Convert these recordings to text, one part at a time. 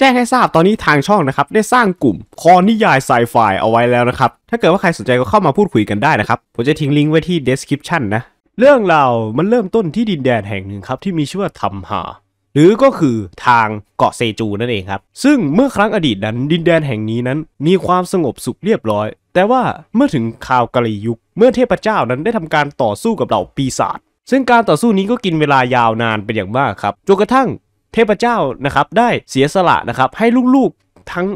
จ้งให้ทราบตอนนี้ทางช่องนะครับ ได้สร้างกลุ่มคอนิยายไซไฟเอาไว้แล้วนะครับ ถ้าเกิดว่าใครสนใจก็เข้ามาพูดคุยกันได้นะครับ ผมจะทิ้งลิงก์ไว้ที่ description นะ เรื่องเรามันเริ่มต้นที่ดินแดนแห่งหนึ่งครับ ที่มีชื่อว่าทำหาหรือก็คือทางเกาะเซจูนั่นเองครับ ซึ่งเมื่อครั้งอดีตนั้นดินแดนแห่งนี้นั้น มีความสงบสุขเรียบร้อย แต่ว่าเมื่อถึงคาวกะลียุคเมื่อเทพเจ้านั้นได้ทำการต่อสู้กับเหล่าปีศาจซึ่งการต่อสู้นี้ก็กินเวลายาวนานเป็นอย่างมากครับจนกระทั่งเทพเจ้านะครับได้เสียสละนะครับให้ลูกๆทั้ง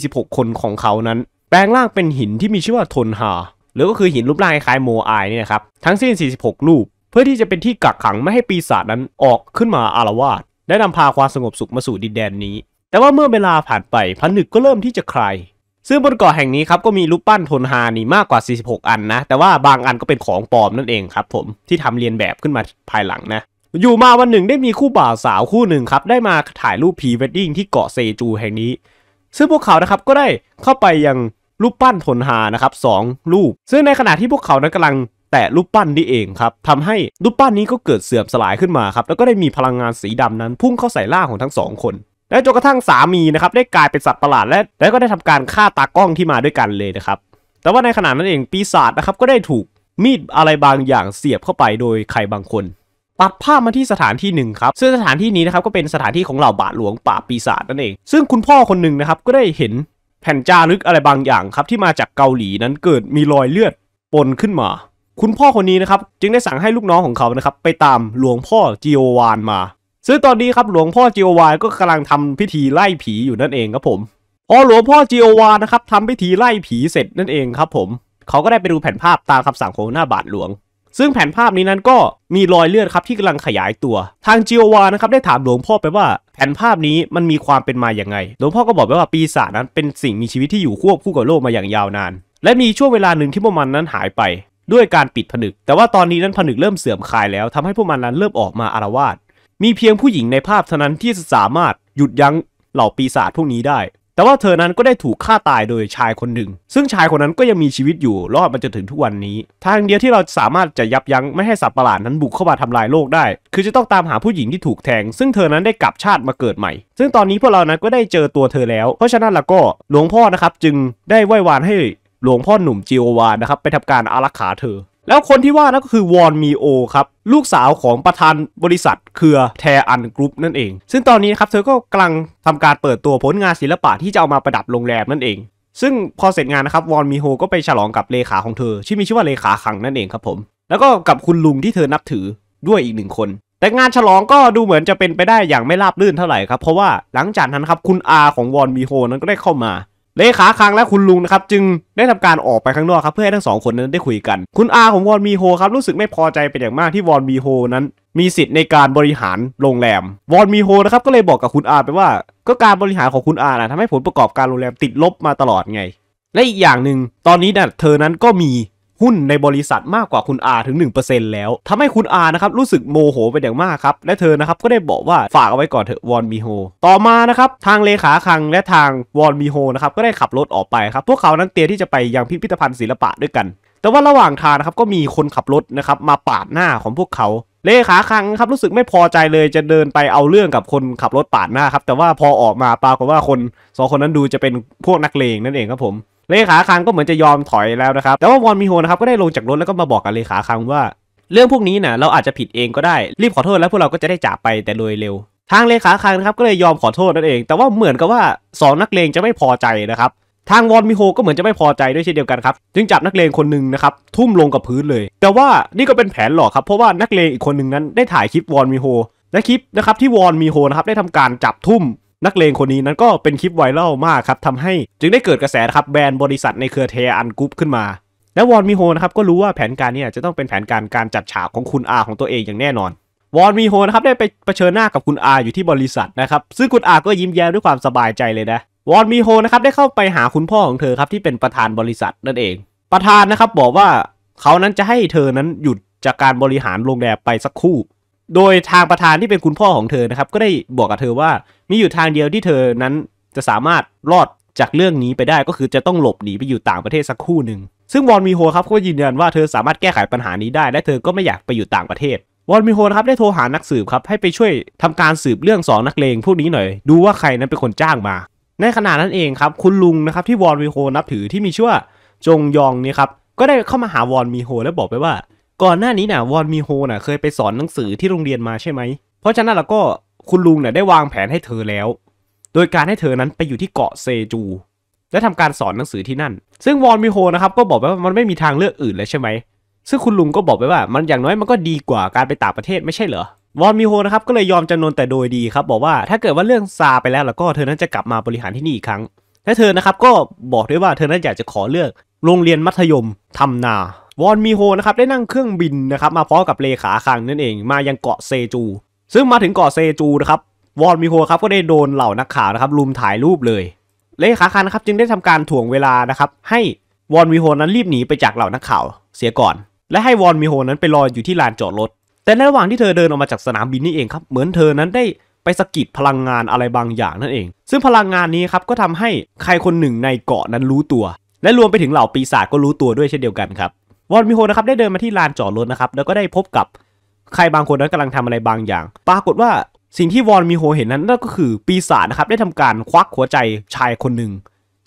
46 คนของเขานั้น แปลงร่างเป็นหินที่มีชื่อว่าทนหาหรือก็คือหินรูปร่างคล้ายโมอายนี่นะครับทั้งสิ้น 46 รูป เพื่อที่จะเป็นที่กักขังไม่ให้ปีศาจนั้นออกขึ้นมาอารวาสและนำพาความสงบสุขมาสู่ดินแดนนี้ แต่ว่าเมื่อเวลาผ่านไป พันหนึกก็เริ่มที่จะคลายซึ่งบนเกาะแห่งนี้ครับก็มีรูปปั้นทนฮานี่มากกว่า 46 อันนะแต่ว่าบางอันก็เป็นของปลอมนั่นเองครับ ผมที่ทำเรียนแบบขึ้นมาภายหลังนะอยู่มาวันหนึ่ง ได้มีคู่บ่าวสาวคู่หนึ่งครับได้มาถ่ายรูปพีเวดดิ้งที่เกาะเซจูแห่งนี้ ซึ่งพวกเขานะครับก็ได้เข้าไปยังรูปปั้นทนหานะครับสองรูป ซึ่งในขณะที่พวกเขานั้นกำลังแตะรูปปั้นนี้เองครับทำให้รูปปั้นนี้ก็เกิดเสื่อมสลายขึ้นมาครับแล้วก็ได้มีพลังงานสีดำนั้น พุ่งเข้าใส่ล่างของทั้งสองคนและจนกระทั่งสามีนะครับได้กลายเป็นสัตว์ประหลาดและและก็ได้ทำการฆ่าตากล้องที่มาด้วยกันเลยนะครับแต่ว่าในขณะนั้นเองปีศาจนะครับก็ได้ถูกมีดอะไรบางอย่างเสียบเข้าไปโดยใครบางคนตัดภาพมาที่สถานที่หนึ่งครับซึ่งสถานที่นี้นะครับก็เป็นสถานที่ของเหล่าบาทหลวงป่าปีศาจนั่นเอง ซึ่งคุณพ่อคนหนึ่งนะครับก็ได้เห็นแผ่นจารึกอะไรบางอย่างครับที่มาจากเกาหลีนั้นเกิดมีรอยเลือดปนขึ้นมา คุณพ่อคนนี้นะครับ จึงได้สั่งให้ลูกน้องของเขานะครับไปตามหลวงพ่อจีโอวานมา ซึ่งตอนนี้ครับหลวงพ่อจีโอวานก็กำลังทำพิธีไล่ผีอยู่นั่นเองครับผมพอหลวงพ่อจีโอวานนะครับทำพิธีไล่ผีเสร็จนั่นเองครับผมเขาก็ได้ไปดูแผ่นภาพตามคำสั่งของหน้าบาทหลวงซึ่งแผนภาพนี้นั้นก็มีรอยเลือดครับที่กำลังขยายตัวทางจิโอวานะครับได้ถามหลวงพ่อไปว่า แผนภาพนี้มันมีความเป็นมาอย่างไงหลวงพ่อก็บอกไปว่าปีศาจนั้นเป็นสิ่งมีชีวิตที่อยู่ควบคู่กับโลกมาอย่างยาวนานและมีช่วงเวลาหนึ่งที่พวกมันนั้นหายไป ด้วยการปิดผนึก แต่ว่าตอนนี้นั้นผนึกเริ่มเสื่อมคลายแล้วทำให้พวกมันนั้นเริ่มออกมาอารวาสมีเพียงผู้หญิงในภาพเท่านั้นที่สามารถหยุดยั้งเหล่าปีศาจพวกนี้ได้แต่ว่าเธอนั้นก็ได้ถูกฆ่าตายโดยชายคนหนึ่ง ซึ่งชายคนนั้นก็ยังมีชีวิตอยู่รอดมาจนถึงทุกวันนี้ ทางเดียวที่เราสามารถจะยับยั้งไม่ให้สัตว์ประหลาดนั้นบุกเข้ามาทำลายโลกได้ คือจะต้องตามหาผู้หญิงที่ถูกแทง ซึ่งเธอนั้นได้กลับชาติมาเกิดใหม่ ซึ่งตอนนี้พวกเรานั้นก็ได้เจอตัวเธอแล้ว เพราะฉะนั้นแล้วก็หลวงพ่อนะครับจึงได้ไหว้วานให้หลวงพ่อหนุ่มจีโอวานนะครับไปทำการอารักขาเธอแล้วคนที่ว่านั่นก็คือวอนมีโอครับลูกสาวของประธานบริษัทเครือแทอันกรุ๊ปนั่นเองซึ่งตอนนี้ครับเธอก็กำลังทำการเปิดตัวผลงานศิลปะที่จะเอามาประดับโรงแรมนั่นเอง ซึ่งพอเสร็จงานนะครับวอนมีโฮก็ไปฉลองกับเลขาของเธอที่มีชื่อว่าเลขาขังนั่นเองครับผมแล้วก็กับคุณลุงที่เธอนับถือด้วยอีกหนึ่งคน แต่งานฉลองก็ดูเหมือนจะเป็นไปได้อย่างไม่ราบรื่นเท่าไหร่ครับเพราะว่าหลังจากนั้นครับคุณอาของวอนมีโฮนั้นก็ได้เข้ามาเลขาคังและคุณลุงนะครับจึงได้ทำการออกไปข้างนอกครับเพื่อให้ทั้งสองคนนั้นได้คุยกันคุณอาของวอนมีโฮครับรู้สึกไม่พอใจเป็นอย่างมากที่วอนมีโฮนั้น มีสิทธิ์ในการบริหารโรงแรมวอนมีโฮนะครับก็เลยบอกกับคุณอาไปว่า ก็การบริหารของคุณอานะทำให้ผลประกอบการโรงแรมติดลบมาตลอดไงและอีกอย่างหนึ่งตอนนี้นะ่ะเธอนั้นก็มีหุ้นในบริษัทมากกว่าคุณอาถึง1%แล้ว ทำให้คุณอานะครับรู้สึกโมโหเป็นอย่างมากครับและเธอนะครับก็ได้บอกว่าฝากเอาไว้ก่อนเถอะวอนมีโฮต่อมานะครับทางเลขาคังและทางวอนมีโฮนะครับ ก็ได้ขับรถออกไปครับพวกเขานั้นเตรียมที่จะไปยังพิพิธภัณฑ์ศิลปะด้วยกัน แต่ว่าระหว่างทางนะครับก็มีคนขับรถนะครับมาปาดหน้าของพวกเขาเลขาคังครับรู้สึกไม่พอใจเลยจะเดินไปเอาเรื่องกับคนขับรถปาดหน้าครับแต่ว่าพอออกมาปรากฏว่าคนสองคนนั้นดูจะเป็นพวกนักเลงนั่นเองครับผมเลขาคังก็เหมือนจะยอมถอยแล้วนะครับ แต่ว่าวอนมิโฮนะครับก็ได้ลงจากรถแล้วก็มาบอกกับเลขาคังว่าเรื่องพวกนี้นะ่ะเราอาจจะผิดเองก็ได้ รีบขอโทษแล้วพวกเราก็จะได้จากไปแต่โดยเร็ว ทางเลขาคังนะครับก็เลยยอมขอโทษนั่นเอง แต่ว่าเหมือนกับว่า 2 นักเลงจะไม่พอใจนะครับทางวอนมิโฮก็เหมือนจะไม่พอใจด้วยเช่นเดียวกันครับ จึงจับนักเลงคนหนึ่งนะครับทุ่มลงกับพื้นเลย แต่ว่านี่ก็เป็นแผนหลอกครับเพราะว่านักเลงอีกคนหนึ่งนั้นได้ถ่ายคลิปวอนมิโฮและคลิปนะครับที่วอนมิโฮนะครับได้ทำการจับทุ่มนักเลงคนนี้นั้นก็เป็นคลิปไวรัลมากครับทำให้จึงได้เกิดกระแสครับแบรนด์บริษัทในเครือเทอันกรุ๊ปขึ้นมา และวอนมิโฮนะครับก็รู้ว่าแผนการนี้จะต้องเป็นแผนการการจัดฉากของคุณอาของตัวเองอย่างแน่นอนวอนมิโฮนะครับได้ไปเผชิญหน้ากับคุณอาอยู่ที่บริษัทนะครับซึ่งคุณอาก็ยิ้มแย้มด้วยความสบายใจเลยนะวอนมิโฮนะครับได้เข้าไปหาคุณพ่อของเธอครับที่เป็นประธานบริษัทนั่นเอง ประธานนะครับบอกว่าเขานั้นจะให้เธอนั้นหยุดจากการบริหารโรงแรมไปสักคู่ โดยทางประธานที่เป็นคุณพ่อของเธอนะครับก็ได้บอกกับเธอว่ามีอยู่ทางเดียวที่เธอนั้นจะสามารถรอดจากเรื่องนี้ไปได้ก็คือจะต้องหลบหนีไปอยู่ต่างประเทศสักคู่หนึ่งซึ่งวอนมีโฮครับก็ยืนยันว่าเธอสามารถแก้ไขปัญหานี้ได้และเธอก็ไม่อยากไปอยู่ต่างประเทศวอนมีโฮครับได้โทรหานักสืบครับให้ไปช่วยทำการสืบเรื่องสองนักเลงพวกนี้หน่อยดูว่าใครนั้นเป็นคนจ้างมา ในขณะนั้นเองครับคุณลุงนะครับที่วอนมีโฮนับถือที่มีชื่อว่าจงยองนี่ครับก็ได้เข้ามาหาวอนมีโฮและบอกไปว่า ก่อนหน้านี้นะ่ะวอนมีโฮน่ะเคยไปสอนหนังสือที่โรงเรียนมาใช่ไหมเพราะฉะนั้นเราก็คุณลุงเนี่ยได้วางแผนให้เธอแล้ว โดยการให้เธอนั้นไปอยู่ที่เกาะเซจูและทำการสอนหนังสือที่นั่น ซึ่งวอนมิโฮนะครับก็บอกว่ามันไม่มีทางเลือกอื่นเลยใช่ไหม ซึ่งคุณลุงก็บอกไปว่ามันอย่างน้อยมันก็ดีกว่าการไปต่างประเทศไม่ใช่เหรอ วอนมิโฮนะครับก็เลยยอมจำนนแต่โดยดีครับบอกว่าถ้าเกิดว่าเรื่องซาไปแล้วแล้วก็เธอนั้นจะกลับมาบริหารที่นี่อีกครั้ง และเธอนะครับก็บอกด้วยว่าเธอนั้นอยากจะขอเลือก โรงเรียนมัธยมทานา วอนมิโฮนะครับได้นั่งเครื่องบินนะครับมาพร้อมกับเลขาคังนั่นเอง มายังเกาะเซจูซึ่งมาถึงเกาะเซจูนะครับ วอนมิโฮครับก็ได้โดนเหล่านักข่าวนะครับลุมถ่ายรูปเลย เลขาคันะครับจึงได้ทำการถ่วงเวลานะครับให้วอนมิโฮนั้นรีบหนีไปจากเหล่านักข่าว เสียก่อน และให้วอนมิโฮนั้นไปรออยู่ที่ลานจอดรถแต่ในระหว่างที่เธอเดินออกมาจากสนามบินนี่เองครับเหมือนเธอนั้นได้ไปสกิดพลังงานอะไรบางอย่างนั่นเอง ซึ่งพลังงานนี้ครับก็ทำให้ใครคนหนึ่งในเกาะนั้นรู้ตัว และรวมไปถึงเหล่าปีศาจก็รู้ตัวด้วยเช่นเดียวกันครับวอนมิโฮนะครับได้เดินมาที่ลานจอดรถนะครับแล้วก็ได้พบกับใครบางคนนั้นกำลังทำอะไรบางอย่าง ปรากฏว่าสิ่งที่วอนมีโฮเห็นนั้นนั่นก็คือปีศาจนะครับได้ทำการควักหัวใจชายคนหนึ่ง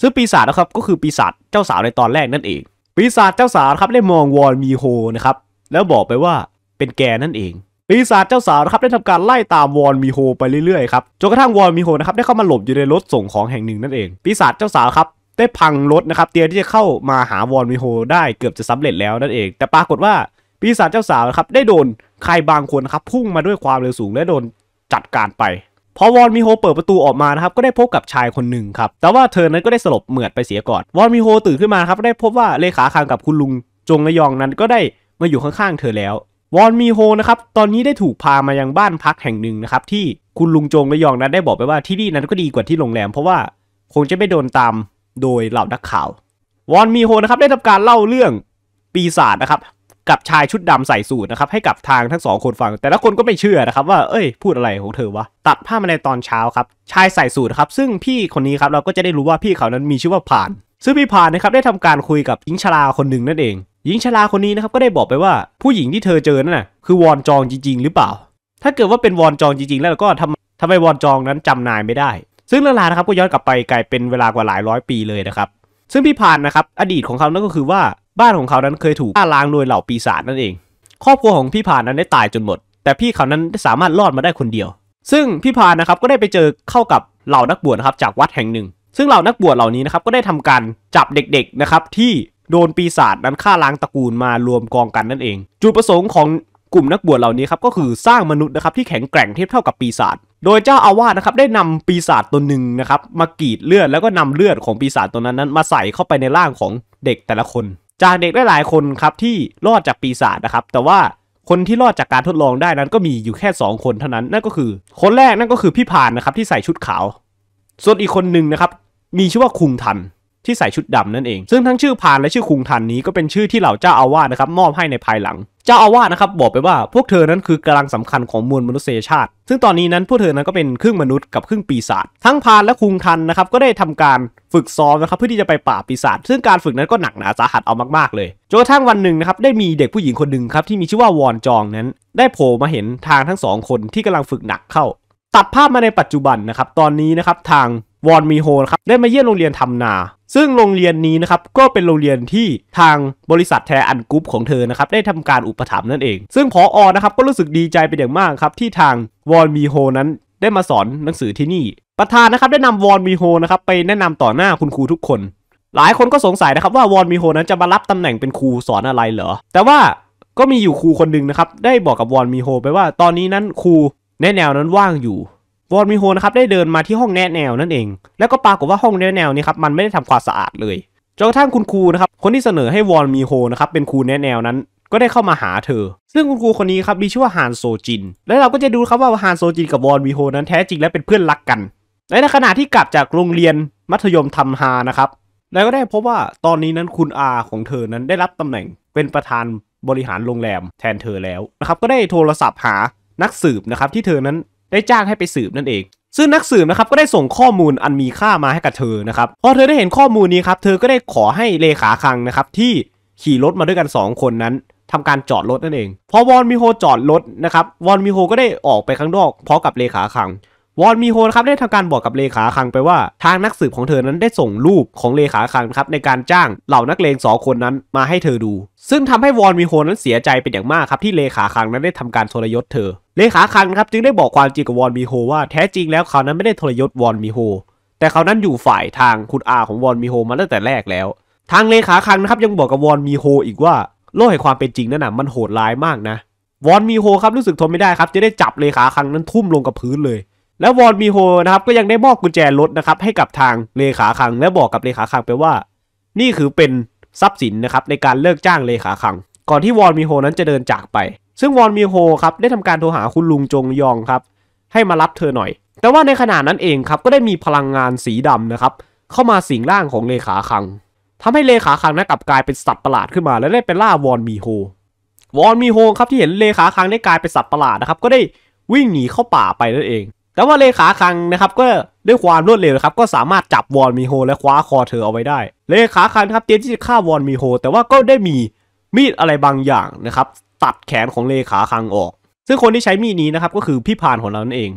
ซึ่งปีศาจนะครับก็คือปีศาจเจ้าสาวในตอนแรกนั่นเอง ปีศาจเจ้าสาวครับได้มองวอนมีโฮนะครับแล้วบอกไปว่าเป็นแกนั่นเอง ปีศาจเจ้าสาวนะครับได้ทำการไล่ตามวอนมีโฮไปเรื่อยๆครับจนกระทั่งวอนมีโฮนะครับได้เข้ามาหลบอยู่ในรถส่งของแห่งหนึ่งนั่นเอง ปีศาจเจ้าสาวครับได้พังรถนะครับเตรียมที่จะเข้ามาหาวอนมีโฮได้เกือบจะสำเร็จแล้วนั่นเอง แต่ปรากฏว่า ปีศาจเจ้าสาวครับได้โดนใครบางคนครับพุ่งมาด้วยความเร็วสูงและโดนจัดการไปพอวอนมิโฮเปิดประตูออกมานะครับ ก็ได้พบกับชายคนหนึ่งครับแต่ว่าเธอนั้นก็ได้สลบเหมือดไปเสียก่อนวอนมิโฮตื่นขึ้นมาครับได้พบว่าเลขาคางกับคุณลุงจงระยองนั้น ก็ได้มาอยู่ข้างๆเธอแล้ววอนมิโฮนะครับตอนนี้ได้ถูกพามายังบ้านพักแห่งหนึ่งนะครับที่คุณลุงจงระยองนั้นได้บอกไปว่าที่นี่นั้นก็ดีกว่าที่โรงแรม เพราะว่าคงจะไม่โดนตามโดยเหล่านักข่าววอนมิโฮนะครับได้ทำการเล่าเรื่องปีศาจนะครับกับชายชุดดำใส่สูทนะครับให้กับทางทั้งสองคนฟังแต่ละคนก็ไม่เชื่อนะครับ ว่าเอ้ยพูดอะไรของเธอวะตัดภาพมาในตอนเช้าครับชายใส่สูทครับซึ่งพี่คนนี้ครับเราก็จะได้รู้ว่าพี่เขานั้นมีชื่อว่าผ่าน ซึ่งพี่ผ่านนะครับได้ทำการคุยกับหญิงชราคนหนึ่งนั่นเองหญิงชราคนนี้นะครับก็ได้บอกไปว่าผู้หญิงที่เธอเจอนั่นน่ะคือวอนจองจริงๆ หรือเปล่า ถ้าเกิดว่าเป็นวอนจองจริง ๆ แล้วก็ทำทำไมวอนจองนั้นจำนายไม่ได้ ซึ่งเรื่องราวนะครับก็ย้อนกลับไปไกลเป็นเวลากว่าหลายร้อยปีเลยนะครับซึ่งพี่ผ่านนะครับอดีตของเขานั่นก็คือว่าบ้านของเขานั้นเคยถูกฆ่าล้างโดยเหล่าปีศาจนั่นเอง ครอบครัวของพี่พานนั้นได้ตายจนหมด แต่พี่เขานั้นสามารถรอดมาได้คนเดียว ซึ่งพี่พานนะครับก็ได้ไปเจอเข้ากับเหล่านักบวชครับจากวัดแห่งหนึ่ง ซึ่งเหล่านักบวชเหล่านี้นะครับก็ได้ทำการจับเด็กๆนะครับที่โดนปีศาจนั้นฆ่าล้างตระกูลมารวมกองกันนั่นเอง จุดประสงค์ของกลุ่มนักบวชเหล่านี้ครับก็คือสร้างมนุษย์นะครับ ที่แข็งแกร่งเทียบเท่ากับปีศาจ โดยเจ้าอาวาสนะครับได้นำปีศาจตัวหนึ่งนะครับมากรีดเลือด แล้วก็นำเลือดของปีศาจตัวนั้นนั้น มาใส่เข้าไปในร่างของเด็กแต่ละคนจากเด็กได้หลายคนครับที่รอดจากปีศาจนะครับ แต่ว่าคนที่รอดจากการทดลองได้นั้นก็มีอยู่แค่ 2 คนเท่านั้น นั่นก็คือคนแรกนั่นก็คือพี่ผานนะครับที่ใส่ชุดขาวส่วนอีกคนหนึ่งนะครับ มีชื่อว่าคุงทันที่ใส่ชุดดำนั่นเองซึ่งทั้งชื่อพานและชื่อคุงทันนี้ก็เป็นชื่อที่เหล่าเจ้าอาวาสนะครับมอบให้ในภายหลัง เจ้าอาวาสนะครับบอกไปว่า พวกเธอนั้นคือกำลังสำคัญของมวลมนุษยชาติ ซึ่งตอนนี้นั้นพวกเธอนั้นก็เป็นครึ่งมนุษย์กับครึ่งปีศาจทั้งพานและคุงทันนะครับก็ได้ทำการฝึกซ้อมนะครับเพื่อที่จะไปป่าปีศาจซึ่งการฝึกนั้นก็หนักหนาสาหัสเอามาก ๆเลยจนกระทั่งวันหนึ่งนะครับได้มีเด็กผู้หญิงคนหนึ่งครับที่มีชื่อว่าวอนจองนั้น ได้โผล่มาเห็นทางทั้งสองคนที่กำลังฝึกหนักเข้าตัดภาพมาในปัจจุบันนะครับตอนนี้นะครับทางวอนมีโฮนะครับได้มาเยี่ยมโรงเรียนทำนา ซึ่งโรงเรียนนี้นะครับ ก็เป็นโรงเรียนที่ทางบริษัทแทอันกรุ๊ปของเธอนะครับ ได้ทำการอุปถัมภ์นั่นเอง ซึ่งพออนะครับก็รู้สึกดีใจเป็นอย่างมากครับ ที่ทางวอนมีโฮนั้นได้มาสอนหนังสือที่นี่ประธานนะครับได้นำวอนมีโฮนะครับไปแนะนำต่อหน้าคุณครูทุกคน หลายคนก็สงสัยนะครับว่าวอนมีโฮนั้นจะมารับตำแหน่งเป็นครูสอนอะไรเหรอแต่ว่าก็มีอยู่ครูคนหนึ่งนะครับได้บอกกับวอนมีโฮไปว่าตอนนี้นั้นครูในแนวนั้นว่างอยู่วอร์มิโฮนะครับได้เดินมาที่ห้องแนแนวนั่นเอง แล้วก็ปรากฏว่าห้องแนแนวนี้ครับมันไม่ได้ทำความสะอาดเลยจนกระทั่งคุณครูนะครับคนที่เสนอให้วอร์มิโฮนะครับเป็นครูแนแนวนั้นก็ได้เข้ามาหาเธอ ซึ่งคุณครูคนนี้ครับมีชื่อว่าฮานโซจินและเราก็จะดูครับว่าฮานโซจิน กับวอร์มิโฮนั้นแท้จริงแล้วเป็นเพื่อนรักกัน ในขณะที่กลับจากโรงเรียนมัธยมทำฮานะครับแล้วก็ได้พบว่าตอนนี้นั้นคุณอาของเธอนั้นได้รับตำแหน่งเป็นประธานบริหารโรงแรมแทนเธอแล้วนะครับก็ได้โทรศัพท์หานักสืบนะครับที่เธอนั้นได้จ้างให้ไปสืบนั่นเอง ซึ่งนักสืบนะครับก็ได้ส่งข้อมูลอันมีค่ามาให้กับเธอนะครับ พอเธอได้เห็นข้อมูลนี้ครับ เธอก็ได้ขอให้เลขาคังนะครับที่ขี่รถมาด้วยกัน 2 คนนั้น ทำการจอดรถนั่นเอง พอวอนมิโฮจอดรถนะครับ วอนมิโฮก็ได้ออกไปข้างนอกพร้อมกับเลขาคัง วอนมีโฮนะครับได้ทำการบอกกับเลขาคังไปว่าทางนักสืบของเธอนั้นได้ส่งรูปของเลขาคังครับในการจ้างเหล่านักเลงสองคนนั้นมาให้เธอดู ซึ่งทำให้วอนมีโฮนั้นเสียใจเป็นอย่างมากครับที่เลขาคังนั้นได้ทำการทรยศเธอเลขาคันครับจึงได้บอกความจริงกับวอนมีโฮว่าแท้จริงแล้วเขานั้นไม่ได้ทรยศวอนมีโฮแต่เขานั้นอยู่ฝ่ายทางคุณอาของวอนมีโฮมาตั้งแต่แรกแล้วทางเลขาคังนะครับยังบอกกับวอนมีโฮอีกว่า โลกแห่งความเป็นจริงนั้นนะมันโหดร้ายมากนะวอนมีโฮครับรู้สึกทนไม่ได้ครับจะได้จับเลขาคังนั้นทุ่มลงกับพื้นเลย แล้ววอนมีโฮนะครับก็ยังได้มอบกุญแจรถนะครับให้กับทางเลขาคัง และบอกกับเลขาคังไปว่า นี่คือเป็นทรัพย์สินนะครับในการเลิกจ้างเลขาคัง ก่อนที่วอนมีโฮนั้นจะเดินจากไปซึ่งวอนมีโฮครับได้ทำการโทรหาคุณลุงจงยองครับ ให้มารับเธอหน่อย แต่ว่าในขณะนั้นเองครับก็ได้มีพลังงานสีดำนะครับเข้ามาสิงร่างของเลขาคัง ทำให้เลขาคังนะกลับกลายเป็นสัตว์ประหลาดขึ้นมา และได้ไปล่าวอนมีโฮ วอนมีโฮครับที่เห็นเลขาคังได้กลายเป็นสัตว์ประหลาดนะครับก็ได้วิ่งหนีเข้าป่าไปนั่นเอง แต่ว่าเลขาคังนะครับก็ด้วยความรวดเร็วครับ ก็สามารถจับวอนมีโฮและคว้าคอเธอเอาไว้ได้ เลขาคังครับเตรียมที่จะฆ่าวอนมีโฮแต่ว่าก็ได้มีมีดอะไรบางอย่างนะครับตัดแขนของเลขาคังออก ซึ่งคนที่ใช้มีดนี้นะครับก็คือ พี่พานของเรานั่นเอง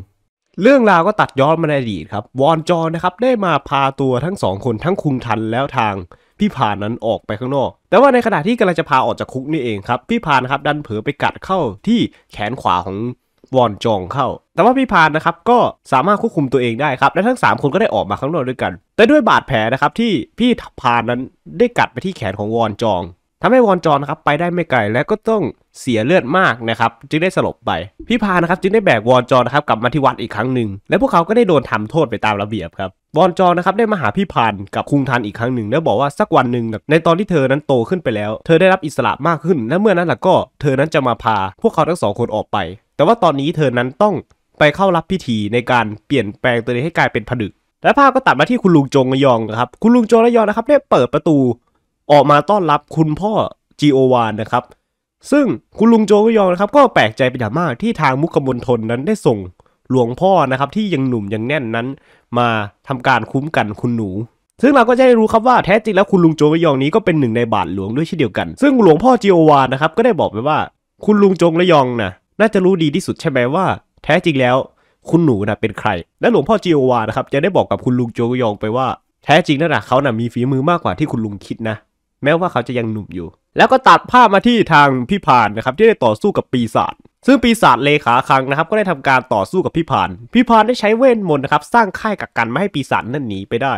เรื่องราวก็ตัดย้อนมาในอดีตครับ วอนจอนะครับได้มาพาตัวทั้งสองคนทั้งคุงทันแล้วทางพี่พานนั้นออกไปข้างนอก แต่ว่าในขณะที่กำลังจะพาออกจากคุกนี่เองครับพี่พานครับดันเผลอไปกัดเข้าที่แขนขวาของวอนจองเข้า แต่ว่าพี่พานนะครับก็สามารถควบคุมตัวเองได้ครับและทั้ง3คนก็ได้ออกมาข้างนอกด้วยกัน แต่ด้วยบาดแผลนะครับที่พี่พานนั้นได้กัดไปที่แขนของวอนจองทำให้วอนจอนครับไปได้ไม่ไกล และก็ต้องเสียเลือดมากนะครับจึงได้สลบไปพี่พานะครับจึงได้แบกวอนจอนนะครับกลับมาที่วัดอีกครั้งหนึ่ง และพวกเขาก็ได้โดนทำโทษไปตามระเบียบครับวอนจอนนะครับได้มาหาพี่พานกับคุงทันอีกครั้งหนึ่งและบอกว่าสักวันหนึ่งในตอนที่เธอนั้นโตขึ้นไปแล้ว เธอได้รับอิสระมากขึ้นและเมื่อนั้นล่ะก็เธอนั้นจะมาพา พวกเขาทั้งสองคนออกไป แต่ว่าตอนนี้เธอนั้นต้องไปเข้ารับพิธีในการเปลี่ยนแปลงตัวเองให้กลายเป็นผดึก และภาพก็ตัดมาที่คุณลุงจงระยองนะครับคุณลุงจงยองนะครับได้เปิดประตูออกมาต้อนรับคุณพ่อจีโอวานนะครับซึ่งคุณลุงโจก็ยองนะครับก็แปลกใจเป็นอย่างมากที่ทางมุขมนทนนั้นได้ส่งหลวงพ่อนะครับที่ยังหนุ่มยังแน่นนั้น มาทำการคุ้มกันคุณหนู ซึ่งเราก็จะได้รู้ครับว่าแท้จริงแล้วคุณลุงโจกยองนี้ก็เป็นหนึ่งในบาทหลวงด้วยเช่นเดียวกัน ซึ่งหลวงพ่อจีโอวานนะครับก็ได้บอกไปว่า คุณลุงจงระยองนะน่าจะรู้ดีที่สุดใช่ไหมว่า แท้จริงแล้วคุณหนูนะเป็นใคร และหลวงพ่อจีโอวานะครับจะได้บอกกับคุณลุงโจกยองไปว่าแท้จริงนั่นแหะเขานะ่ะมีฝีมือมากกว่าที่คุณลุงคิดนะแม้ว่าเขาจะยังหนุ่มอยู่ แล้วก็ตัดภาพมาที่ทางพี่พานนะครับ ที่ได้ต่อสู้กับปีศาจ ซึ่งปีศาจเลขาคังนะครับ ก็ได้ทำการต่อสู้กับพี่พานพี่พานได้ใช้เวทมนต์นะครับสร้างค่ายกักกันไม่ให้ปีศาจนั่นหนีไปได้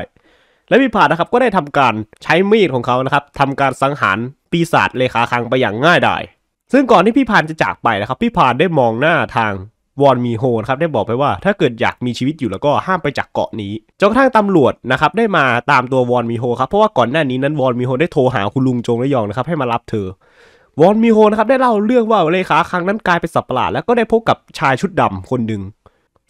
และพี่พานนะครับก็ได้ทำการใช้มีดของเขานะครับทำการสังหารปีศาจเลขาคังไปอย่างง่ายดายซึ่งก่อนที่พี่พานจะจากไปนะครับพี่พานได้มองหน้าทางวอนมีโฮนครับได้บอกไปว่าถ้าเกิดอยากมีชีวิตอยู่แล้วก็ห้ามไปจากเกาะนี้ จนกระทั่งตำรวจนะครับได้มาตามตัววอนมีโฮครับ เพราะว่าก่อนหน้านี้นั้นวอนมีโฮได้โทรหาคุณลุงจงระยองนะครับให้มารับเธอ วอนมีโฮนะครับได้เล่าเรื่องว่าเลขาครั้งนั้นกลายเป็นสัตว์ประหลาด แล้วก็ได้พบกับชายชุดดำคนหนึ่ง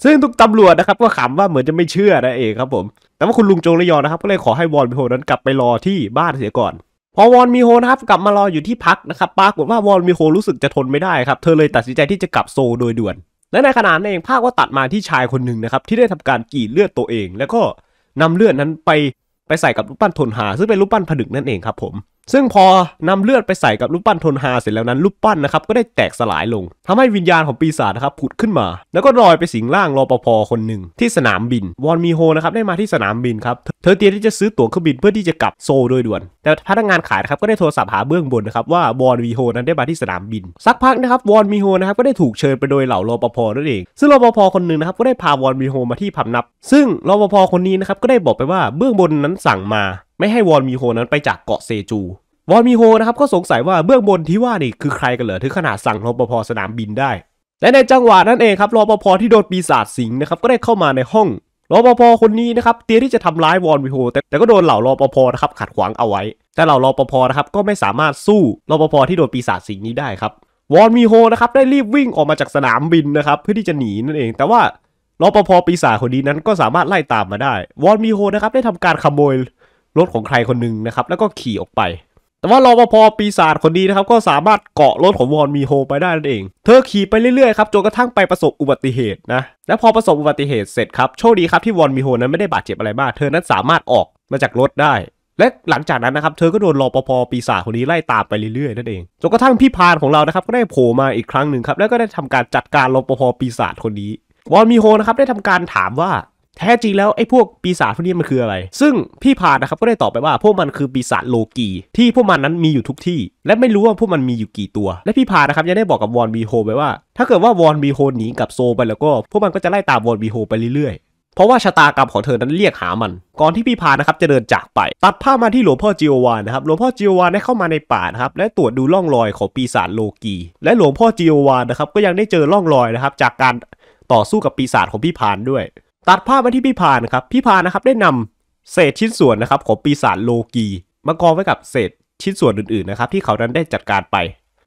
ซึ่งทุกตำรวจนะครับก็ขำว่าเหมือนจะไม่เชื่อนะเองครับผม แต่ว่าคุณลุงจงระยองนะครับก็เลยขอให้วอนมีโฮนั้นกลับไปรอที่บ้านเสียก่อน พอวอนมีโฮนะครับกลับมารออยู่ที่พักนะครับปรากฏว่าวอนมีโฮรู้สึกจะทนไม่ได้ครับเธอเลยตัดสินใจที่จะกลับโซโดยด่วนและในขณะนั้นเองภาพก็ตัดมาที่ชายคนหนึ่งนะครับ ที่ได้ทำการกรีดเลือดตัวเอง แล้วก็นำเลือดนั้นไปไปใส่กับรูปปั้นทนหา ซึ่งเป็นรูปปั้นผนึกนั่นเองครับผมซึ่งพอนำเลือดไปใส่กับรูปปั้นทนฮาเสร็จแล้วนั้นรูปปั้นนะครับ ก็ได้แตกสลายลง ทำให้วิญญาณของปีศาจนะครับผุดขึ้นมา แล้วก็ลอยไปสิงร่างรอปภคนหนึ่งที่สนามบิน วอนมีโฮนะครับได้มาที่สนามบินครับ เธอเตรียมที่จะซื้อตั๋วเครื่องบินเพื่อที่จะกลับโซโดยด่วน แต่พนักงานขายนะครับก็ได้โทรศัพท์หาเบื้องบนนะครับว่าวอนมีโฮนั้นได้มาที่สนามบิน สักพักนะครับวอนมีโฮนะครับก็ได้ถูกเชิญไปโดยเหล่ารอปภนั่นเอง ซึ่งรอปภคนหนึ่งนะครับก็ได้พาวอนมีโฮมาที่พบนับ ซึ่งรอปภคนนี้นะครับก็ได้บอกไปว่าเบื้องบนนั้นสั่งมาไม่ให้วอนมีโฮนั้นไปจากเกาะเซจูวอนมีโฮนะครับก็สงสัยว่าเบื้องบนที่ว่านี่คือใครกันเหรอถึงขนาดสั่งรปภสนามบินได้ และในจังหวะนั้นเองครับรปภที่โดนปีศาจสิงนะครับก็ได้เข้ามาในห้องรปภคนนี้นะครับเตรียมที่จะทำร้ายวอนมีโฮแต่แต่ก็โดนเหล่ารปภนะครับขัดขวางเอาไว้ แต่เหล่ารปภนะครับก็ไม่สามารถสู้รปภที่โดนปีศาจสิงนี้ได้ครับวอนมีโฮนะครับได้รีบวิ่งออกมาจากสนามบินนะครับเพื่อที่จะหนีนั่นเอง แต่ว่ารปภปีศาจคนนี้นั้นก็สามารถไล่ตามมาได้วอนมีโฮนะครับได้ทำการขโมยรถของใครคนหนึ่งนะครับแล้วก็ขี่ออกไป แต่ว่ารอปภปีศาจคนนี้นะครับก็สามารถเกาะรถของวอนมีโฮ ไปได้นั่นเอง เธอขี่ไปเรื่อยๆครับจนกระทั่งไปประสบอุบัติเหตุนะ และพอประสบอุบัติเหตุเสร็จครับโชคดีครับที่วอนมีโฮนั้นไม่ได้บาดเจ็บอะไรมาก เธอนั้นสามารถออกมาจากรถได้ และหลังจากนั้นนะครับเธอก็โดนรอปภปีศาจคนนี้ไล่ตามไปเรื่อยๆ นั่นเอง จนกระทั่งพี่พานของเรานะครับก็ได้โผล่มาอีกครั้งหนึ่งครับแล้วก็ได้ทำการจัดการรอปภปีศาจคนนี้ วอนมีโฮนะครับได้ทำการถามว่าแท้จริงแล้วไอ้พวกปีศาจพวกนี้มันคืออะไร ซึ่งพี่พาดนะครับก็ได้ตอบไปว่า พวกมันคือปีศาจโลกีที่พวกมันนั้นมีอยู่ทุกที่ และไม่รู้ว่าพวกมันมีอยู่กี่ตัว และพี่พานะครับยังได้บอกกับวอนบีโฮไปว่า ถ้าเกิดว่าวอนบีโฮหนีกับโซไปแล้วก็พวกมันก็จะไล่ตามวอนบีโฮไปเรื่อยๆ เพราะว่าชะตากรรมของเธอนั้นเรียกหามัน ก่อนที่พี่พานะครับจะเดินจากไปตัดภาพมาที่หลวงพ่อจิโอวานนะครับ หลวงพ่อจิโอวานได้เข้ามาในป่านะครับและตรวจดูร่องรอยของปีศาจโลกี และหลวงพ่อจิโอวานนะครับก็ยังได้เจอร่องรอยนะครับจากการต่อสู้กับปีศาจของพี่พานด้วยตัดภาพมาที่พี่พานะครับ พี่พานนะครับได้นำเศษชิ้นส่วนนะครับของปีศาจโลกี มากองไว้กับเศษชิ้นส่วนอื่น ๆ นะครับที่เขานั้นได้จัดการไป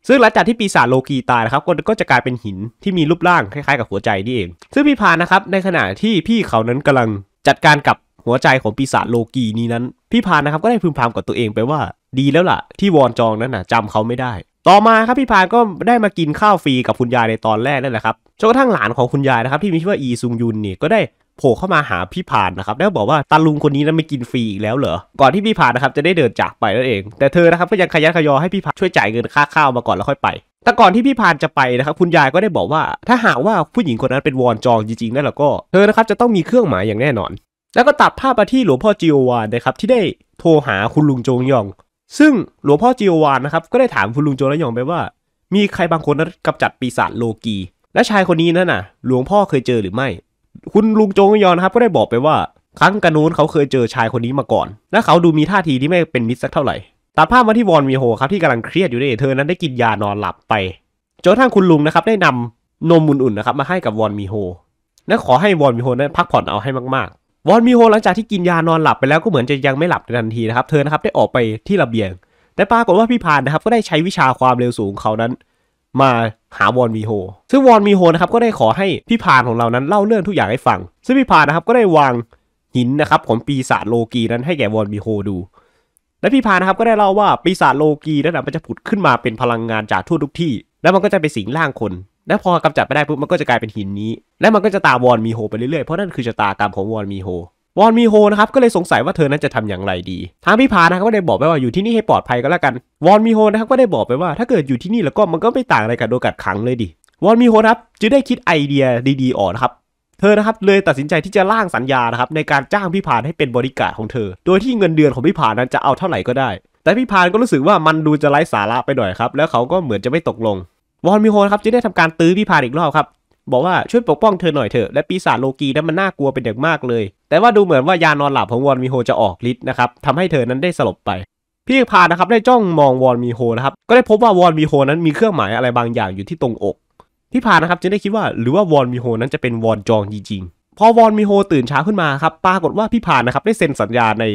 ซึ่งหลังจากที่ปีศาจโลกีตายนะครับก็จะกลายเป็นหินที่มีรูปร่างคล้าย ๆ กับหัวใจนี่เอง ซึ่งพี่พานนะครับในขณะที่พี่เขานั้นกำลังจัดการกับหัวใจของปีศาจโลกีนี้นั้น พี่พานนะครับก็ได้พึมพำกับตัวเองไปว่าดีแล้วล่ะที่วอนจองนั้นนะจำเขาไม่ได้ต่อมาครับพี่พานก็ได้มากินข้าวฟรีกับคุณยายในตอนแรกนั่นแหละครับจนกระทั่งหลานของคุณยายนะครับที่มีชื่อว่าอีซุงยุนนี่ก็ได้โผล่เข้ามาหาพี่พานนะครับแล้วบอกว่าตาลุงคนนี้นั้นไม่กินฟรีอีกแล้วเหรอก่อนที่พี่พานนะครับจะได้เดินจากไปนั่นเอง แต่เธอนะครับก็ยังขยันขยอให้พี่พานช่วยจ่ายเงินค่าข้าวมาก่อนแล้วค่อยไป แต่ก่อนที่พี่พานจะไปนะครับคุณยายก็ได้บอกว่า ถ้าหากว่าผู้หญิงคนนั้นเป็นวอนจองจริงๆนั่นแล้วก็เธอนะครับจะต้องมีเครื่องหมายอย่างแน่นอน แล้วก็ตัดภาพไปที่หลวงพ่อจิโอวานนะครับที่ได้โทรหาคุณลุงจงยองซึ่งหลวงพ่อจิโอวานนะครับก็ได้ถามคุณลุงโจระยองไปว่า มีใครบางคนนั้นกำจัดปีศาจโลกี และชายคนนี้นั่นน่ะหลวงพ่อเคยเจอหรือไม่ คุณลุงโจระยองนะครับก็ได้บอกไปว่าครั้งกันนู้นเขาเคยเจอชายคนนี้มาก่อนและเขาดูมีท่าทีที่ไม่เป็นมิตรสักเท่าไหร่ตัดภาพมาที่วอนมีโฮครับที่กำลังเครียดอยู่ในยเธอนั้นได้กินยานอนหลับไปจนทั้งคุณลุงนะครับได้นำนมอุ่นๆนะครับมาให้กับวอนมีโฮและขอให้วอนมีโฮนั้นพักผ่อนเอาให้มากวอนมีโฮหลังจากที่กินยานอนหลับไปแล้วก็เหมือนจะยังไม่หลับทันทีนะครับเธอนะครับได้ออกไปที่ระเบียง แต่ปรากฏว่าพี่พานนะครับก็ได้ใช้วิชาความเร็วสูงเขานั้น มาหาวอนมีโฮซึ่งวอนมีโฮนะครับก็ได้ขอให้พี่พานของเรานั้นเล่าเรื่องทุกอย่างให้ฟัง ซึ่งพี่พานนะครับก็ได้วางหินนะครับของปีศาจโลกีนั้นให้แก่วอนมีโฮดู และพี่พานนะครับก็ได้เล่าว่าปีศาจโลกีนั้นมันจะผุดขึ้นมาเป็นพลังงานจากทั่วทุกที่ แล้วมันก็จะไปสิงร่างคนแล้วพอกำจัดไปได้ปุ๊บมันก็จะกลายเป็นหินนี้ และมันก็จะตามวอนมีโฮไปเรื่อยๆเพราะนั่นคือชะตากรรมของวอนมีโฮวอนมีโฮนะครับก็เลยสงสัยว่าเธอนั้นจะทำอย่างไรดี ทางพี่พานะครับก็ได้บอกไปว่าอยู่ที่นี่ให้ปลอดภัยก็แล้วกันวอนมีโฮนะครับก็ได้บอกไปว่า ถ้าเกิดอยู่ที่นี่แล้วก็มันก็ไม่ต่างอะไรกับโดนกัดขังเลยดิวอนมีโฮนะครับจึงได้คิดไอเดียดีๆออกนะครับเธอนะครับเลยตัดสินใจที่จะร่างสัญญานะครับในการจ้างพี่พานให้เป็นบริการของเธอ โดยที่เงินเดือนของพี่พานนั้นจะเอาเท่าไหร่ก็ได้ แต่พี่พานก็รู้สึกว่ามันดูจะไร้สาระไปหน่อยครับ แล้วเขาก็เหมือนจะไม่ตกลงวอนมิโฮนครับจึงได้ทำการตื้อพี่พาอีกรอบครับบอกว่าช่วยปกป้องเธอหน่อยเถอะและปีศาจโลกีนั้นมันน่ากลัวเป็นอย่างมากเลย แต่ว่าดูเหมือนว่ายานอนหลับของวอนมิโฮจะออกฤทธิ์นะครับทำให้เธอนั้นได้สลบไป พี่พานะครับได้จ้องมองวอนมีโฮนะครับก็ได้พบว่าวอนมีโฮนั้นมีเครื่องหมายอะไรบางอย่างอยู่ที่ตรงอก พี่พานะครับจึงได้คิดว่าหรือว่าวอนมีโฮนั้นจะเป็นวอนจองจริงๆ พอวอนมีโฮตื่นเช้าขึ้นมาครับปรากฏว่าพี่พานะครับได้เซ็นสัญญาใน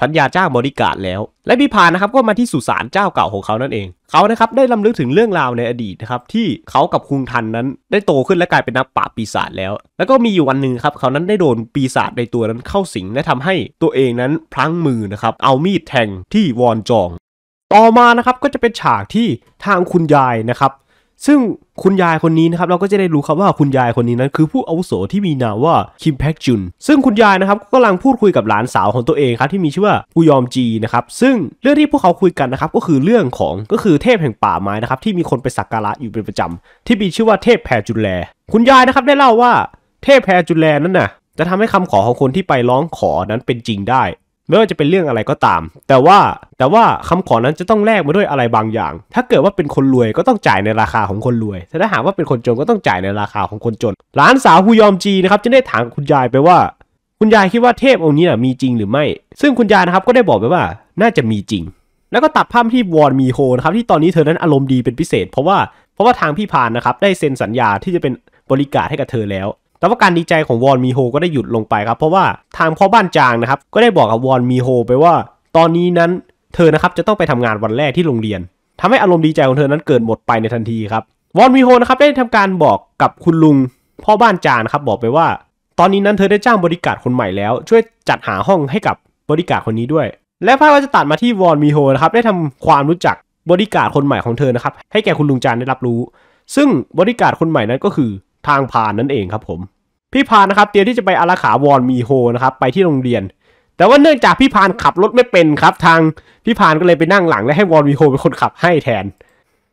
สัญญาจ้างบริการแล้ว และพิพานะครับก็มาที่สุสานเจ้าเก่าของเขานั่นเอง เขานะครับได้ลํำลึกถึงเรื่องราวในอดีตนะครับที่เขากับคุงทันนั้น ได้โตขึ้นและกลายเป็นนักปราบปีศาจแล้ว แล้วก็มีอยู่วันหนึ่งครับเขานั้นได้โดนปีศาจในตัวนั้นเข้าสิงและทำให้ตัวเองนั้นพลั้งมือนะครับ เอามีดแทงที่วอนจอง ต่อมานะครับก็จะเป็นฉากที่ทางคุณยายนะครับซึ่งคุณยายคนนี้นะครับเราก็จะได้รู้ครับว่าคุณยายคนนี้นั้น คือผู้อาวุโสที่มีนามว่าคิมแพ็กจุนซึ่งคุณยายนะครับก็กำลังพูดคุยกับหลานสาวของตัวเองครับที่มีชื่อว่ากูยอมจีนะครับซึ่งเรื่องที่พวกเขาคุยกันนะครับก็คือเรื่องของก็คือเทพแห่งป่าไม้นะครับที่มีคนไปสักการะอยู่เป็นประจำที่มีชื่อว่าเทพแพจุลแล คุณยายนะครับได้เล่าว่าเทพแพจุลแลนั้นน่ะจะทำให้คำขอของคนที่ไปร้องขอนั้นเป็นจริงได้ไม่ว่าจะเป็นเรื่องอะไรก็ตาม แต่ว่าแต่ว่าคำขอนั้นจะต้องแลกมาด้วยอะไรบางอย่าง ถ้าเกิดว่าเป็นคนรวยก็ต้องจ่ายในราคาของคนรวยถ้าหากว่าเป็นคนจนก็ต้องจ่ายในราคาของคนจน หลานสาวฮูยอมจีนะครับจะได้ถามคุณยายไปว่า คุณยายคิดว่าเทพองค์นี้มีจริงหรือไม่ ซึ่งคุณยายนะครับก็ได้บอกไปว่า น่าจะมีจริง แล้วก็ตัดภาพที่วอนมีโฮนะครับที่ตอนนี้เธอนั้นอารมณ์ดีเป็นพิเศษเพราะว่า เพราะว่าทางพี่พานนะครับได้เซ็นสัญญาที่จะเป็นบริการให้กับเธอแล้วแต่ว่าการดีใจของวอนมีโฮก็ได้หยุดลงไปครับ เพราะว่าทางพ่อบ้านจางนะครับก็ได้บอกกับวอนมีโฮไปว่า ตอนนี้นั้นเธอนะครับจะต้องไปทำงานวันแรกที่โรงเรียน ทำให้อารมณ์ดีใจของเธอนั้นเกิดหมดไปในทันทีครับวอนมีโฮนะครับได้ทำการบอกกับคุณลุงพ่อบ้านจางนครับบอกไปว่า ตอนนี้นั้นเธอได้จ้างบริการคนใหม่แล้ว ช่วยจัดหาห้องให้กับบริการคนนี้ด้วย และภาพก็จะตัดมาที่วอนมีโฮนะครับได้ทำความรู้จักบริการคนใหม่ของเธอนะครับให้แก่คุณลุงจานได้รับรู้ ซึ่งบริการคนใหม่นั้นก็คือทางผ่านนั่นเองครับผม พี่พานนะครับ เตรียมที่จะไปอาราขาวอนมีโฮนะครับไปที่โรงเรียน แต่ว่าเนื่องจากพี่พานขับรถไม่เป็นครับ ทาง พี่พานก็เลยไปนั่งหลังและให้วอนมีโฮเป็นคนขับให้แทน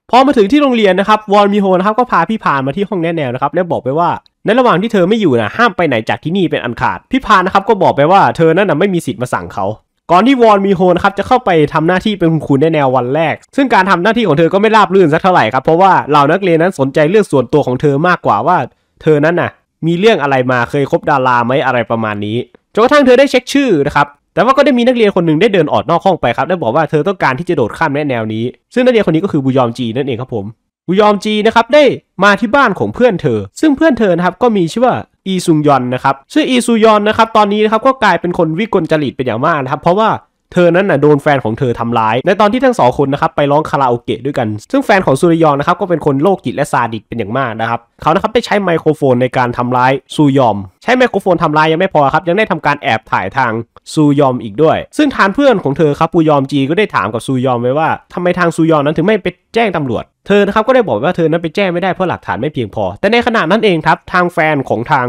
พอมาถึงที่โรงเรียนนะครับวอนมีโฮนะครับก็พาพี่พานมาที่ห้องแนแนวนะครับแล้วบอกไปว่า ในระหว่างที่เธอไม่อยู่นะห้ามไปไหนจากที่นี่เป็นอันขาดพี่พานนะครับก็บอกไปว่าเธอนั่นนะไม่มีสิทธิ์มาสั่งเขาก่อนที่วอนมีโฮนครับจะเข้าไปทำหน้าที่เป็นคุณครูในแนววันแรก ซึ่งการทำหน้าที่ของเธอ ก็ไม่ราบรื่นสักเท่าไหร่ครับเพราะว่าเหล่านักเรียนนั้นสนใจเรื่องส่วนตัวของเธอมากกว่าว่าเธอนั้นน่ะ มีเรื่องอะไรมาเคยคบดาราไหมอะไรประมาณนี้จนกระทั่งเธอได้เช็คชื่อนะครับแต่ว่าก็ได้มีนักเรียนคนหนึ่งได้เดินออกนอกห้องไปครับ ได้บอกว่าเธอต้องการที่จะโดดข้ามแนแนวนี้ซึ่งนักเรียนคนนี้ก็คือบุยอมจีนั่นเองครับผมอุยอมจีนะครับได้มาที่บ้านของเพื่อนเธอ ซึ่งเพื่อนเธอนะครับก็มีชื่อว่าอีซุงยอนนะครับชื่งอีซุยอนนะครับตอนนี้นะครับก็กลายเป็นคนวิกลจริตเป็นอย่างมากนะครับ เพราะว่าเธอนั้นน่ะโดนแฟนของเธอทำร้าย ในตอนที่ทั้งสองคนนะครับไปร้องคาราโอเกะด้วยกัน ซึ่งแฟนของซูรยองนะครับก็เป็นคนโรคจิตและซาดิสเป็นอย่างมากนะครับ เขานะครับได้ใช้ไมโครโฟนในการทำร้ายซูยอม ใช้ไมโครโฟนทำร้ายยังไม่พอครับ ยังได้ทำการแอบถ่ายทางซูยอมอีกด้วย ซึ่งทานเพื่อนของเธอครับปูยอมจีก็ได้ถามกับซูยอมไว้ว่าทาไมทางซูยอมนั้นถึงไม่ไปแจ้งตารวจเธอนะครับก็ได้บอกว่าเธอนั้นไปแจ้งไม่ได้ เพราะหลักฐานไม่เพียงพอ แต่ในขณะนั้นเองครับทางแฟนของทาง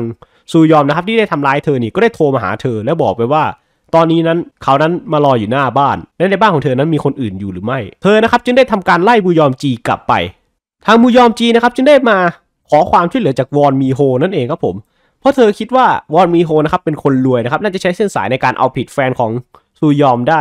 ซูยอมนะครับที่ได้ทำร้ายเธอนี่ก็ได้โทรมาหาเธอและบอกไปว่า ตอนนี้นั้นเขานั้นมารออยู่หน้าบ้าน และในบ้านของเธอนั้นมีคนอื่นอยู่หรือไม่เธอนะครับจึงได้ทำการไล่บูยอมจีกลับไป ทางบูยอมจีนะครับจึงได้มาขอความช่วยเหลือจากวอนมีโฮนั่นเองครับผม เพราะเธอคิดว่าวอนมีโฮนะครับเป็นคนรวยนะครับน่าจะใช้เส้นสายในการเอาผิดแฟนของซูยอมได้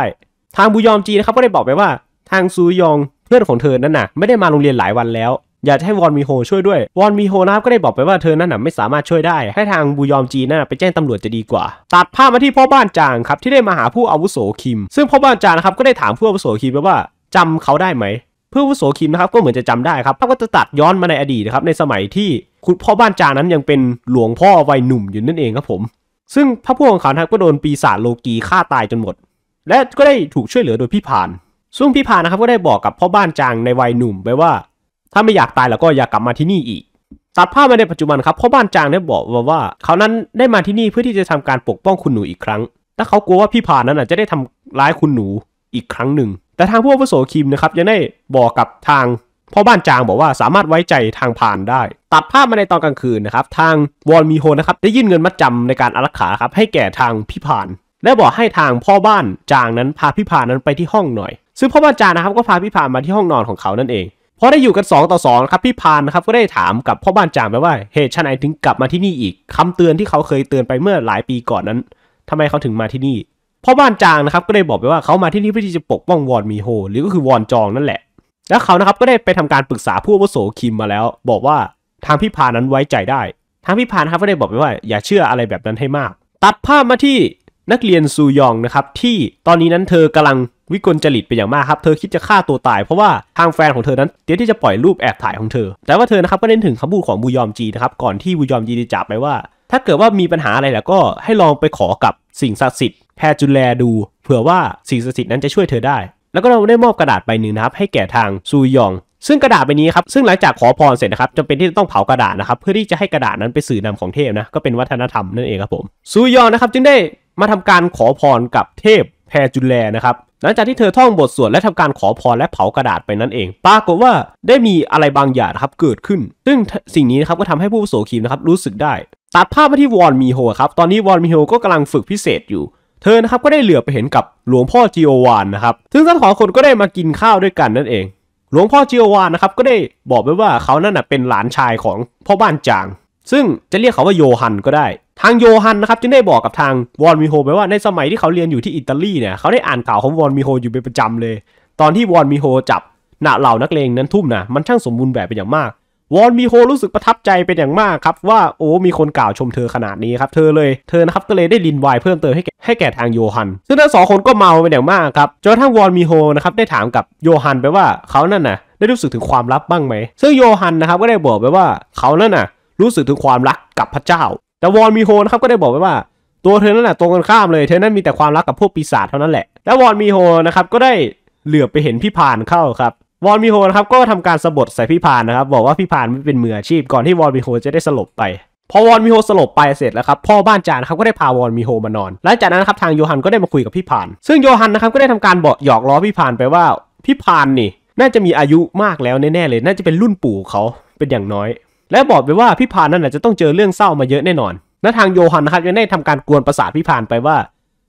ทางบูยอมจีนะครับก็ได้บอกไปว่าทางซูยองพื่อนของเธอนั้นน่ะไม่ได้มาโรงเรียนหลายวันแล้ว อยากให้วอนมีโฮช่วยด้วยวอนมีโฮนะครับก็ได้บอกไปว่าเธอนั้นน่ะไม่สามารถช่วยได้ ให้ทางบูยอมจีนั่นไปแจ้งตำรวจจะดีกว่า ตัดภาพมาที่พ่อบ้านจางครับที่ได้มาหาผู้อาวุโสคิม ซึ่งพ่อบ้านจางนะครับก็ได้ถามผู้อาวุโสคิมว่าจำเขาได้ไหม ผู้อาวุโสคิมนะครับก็เหมือนจะจำได้ครับภาพก็จะตัดย้อนมาในอดีตนะครับ ในสมัยที่คุณพ่อบ้านจางนั้นยังเป็นหลวงพ่อวัยหนุ่มอยู่นั่นเองครับผม ซึ่งพระพวกของเขาก็โดนปีศาจโลกีฆ่าตายจนหมด และก็ได้ถูกช่วยเหลือโดยพี่ผานซึ่งพี่พานะครับก็ได้บอกกับพ่อบ้านจางในวัยหนุ่มไปว่า ถ้าไม่อยากตายแล้วก็อย่ากลับมาที่นี่อีก ตัดภาพมาในปัจจุบันครับพ่อบ้านจางได้บอกว่าว่าเขานั้นได้มาที่นี่เพื่อที่จะทำการปกป้องคุณหนูอีกครั้ง แต่เขากลัวว่าพี่พานั้นจะได้ทำร้ายคุณหนูอีกครั้งหนึ่ง แต่ทางผู้อาวุโสคิมนะครับยังได้บอกกับทางพ่อบ้านจางบอกว่าสามารถไว้ใจทางผ่านได้ตัดภาพมาในตอนกลางคืนนะครับทางวอลมีโฮนะครับได้ยื่นเงินมัดจำในการอารักขาครับให้แก่ทางพี่ผ่านและบอกให้ทางพ่อบ้านจางนั้น พาพิพานั้นไปที่ห้องหน่อย ซึ่งพ่อบ้านจางนะครับก็พาพิพานมาที่ห้องนอนของเขานั่นเองพอได้อยู่กัน 2 ต่อ2ครับพี่พานนะครับก็ได้ถามกับพ่อบ้านจางไปว่าเหตุชะไหนถึงกลับมาที่นี่อีก คำเตือนที่เขาเคยเตือนไปเมื่อหลายปีก่อนนั้น ทำไมเขาถึงมาที่นี่พ่อบ้านจางนะครับก็ได้บอกไปว่าเขามาที่นี่เพื่อที่จะปกป้องวอนมีโฮหรือก็คือวอนจองนั่นแหละ แล้วเขานะครับก็ได้ไปทำการปรึกษาผู้วโสคิมมาแล้ว บอกว่าทางพี่พานั้นไว้ใจได้ ทางพี่พานครับก็ได้บอกไปว่า อย่าเชื่ออะไรแบบนั้นให้มาก ตัดภาพมาที่นักเรียนซูยองนะครับ ที่ตอนนี้นั้นเธอกำลังวิกลจริตไปอย่างมากครับ เธอคิดจะฆ่าตัวตายเพราะว่าทางแฟนของเธอนั้นเตรียมที่จะปล่อยรูปแอบถ่ายของเธอ แต่ว่าเธอนะครับก็เน้นถึงคำพูดของบูยอมจีนะครับ ก่อนที่บูยอมจีจะจับไปว่า ถ้าเกิดว่ามีปัญหาอะไรแล้วก็ให้ลองไปขอกับสิ่งศักดิ์สิทธิ์แพจุลแลดู เผื่อว่าสิ่งศักดิ์สิทธิ์นั้นจะช่วยเธอได้ แล้วก็เราได้มอบกระดาษใบหนึ่งนะครับให้แก่ทางซูยอง ซึ่งกระดาษใบนี้ครับซึ่งหลังจากขอพรเสร็จนะครับจำเป็นที่จะต้องเผากระดาษนะครับเพื่อที่จะให้กระดาษนั้นไปสื่อนำของเทพนะก็เป็นวัฒนธรรมนั่นเองครับผมซูยองนะครับจึงได้มาทำการขอพรกับเทพแพรจุลแลนะครับ หลังจากที่เธอท่องบทสวดและทำการขอพรและเผากระดาษไปนั่นเอง ปรากฏว่าได้มีอะไรบางอย่างครับเกิดขึ้น ซึ่งสิ่งนี้นะครับก็ทำให้ผู้โสคีมนะครับรู้สึกได้ ตัดภาพมาที่วอนมีโฮครับ ตอนนี้วอนมีโฮก็กำลังฝึกพิเศษอยู่ เธอนะครับก็ได้เหลือไปเห็นกับหลวงพ่อจิโอวานนะครับซึ่งทั้งสองคนก็ได้มากินข้าวด้วยกันนั่นเอง หลวงพ่อจิโอวานนะครับก็ได้บอกไปว่าเขานั่นนะเป็นหลานชายของพ่อบ้านจางซึ่งจะเรียกเขาว่าโยฮันก็ได้ทางโยฮันนะครับจึงได้บอกกับทางวอนมิโฮไปว่าในสมัยที่เขาเรียนอยู่ที่อิตาลีเนี่ยเขาได้อ่านข่าวของวอนมิโฮอยู่เป็นประจำเลย ตอนที่วอนมิโฮจับหน้าเหล่านักเลงนั้นทุ่มนะมันช่างสมบูรณ์แบบเป็นอย่างมากวอนมิโฮรู้สึกประทับใจเป็นอย่างมากครับว่าโอ้มีคนกล่าวชมเธอขนาดนี้ครับเธอเลยเธอนะครับก็เลยได้ลินวายเพิ่มเติมให้แก่ให้แก่ทางโยฮัน ซึ่งทั้งสองคนก็เมาเป็นอย่างมากครับจนทั้งวอนมิโฮนะครับได้ถามกับโยฮันไปว่าเขานั่นน่ะได้รู้สึกถึงความลับบ้างไหมซึ่งโยฮันนะครับก็ได้บอกไปว่าเขานั่นน่ะรู้สึกถึงความรักกับพระเจ้าแต่วอนมีโฮนะครับก็ได้บอกไว้ว่า ตัวเธอนั่นแหละตรงกันข้ามเลยเธอนั้นมีแต่ความรักกับพวกปีศาจเท่านั้นแหละและวอนมีโฮนะครับก็ได้เหลือบไปเห็นพี่พานเข้าครับวอนมีโฮนะครับก็ทำการสะบัดใส่พี่พานนะครับบอกว่าพี่พานไม่เป็นมืออาชีพ ก่อนที่วอนมีโฮจะได้สลบไป พอวอนมีโฮสลบไปเสร็จแล้วครับพ่อบ้านจานครับก็ได้พาวอนมีโฮมานอนหลังจากนั้นครับทางโยฮันก็ได้มาคุยกับพี่พาน ซึ่งโยฮันนะครับก็ได้ทำการบอกหยอกล้อพี่พานไปว่าพี่พานนี่น่าจะมีอายุมากแล้วแน่ๆเลย น่าจะเป็นรุ่นปู่เขาเป็นอย่างน้อยและบอกไปว่าพิพานนั้นจะต้องเจอเรื่องเศร้ามาเยอะแน่นอนและทางโยฮันนะครับยังได้ทำการกวนประสาทพิพานไปว่า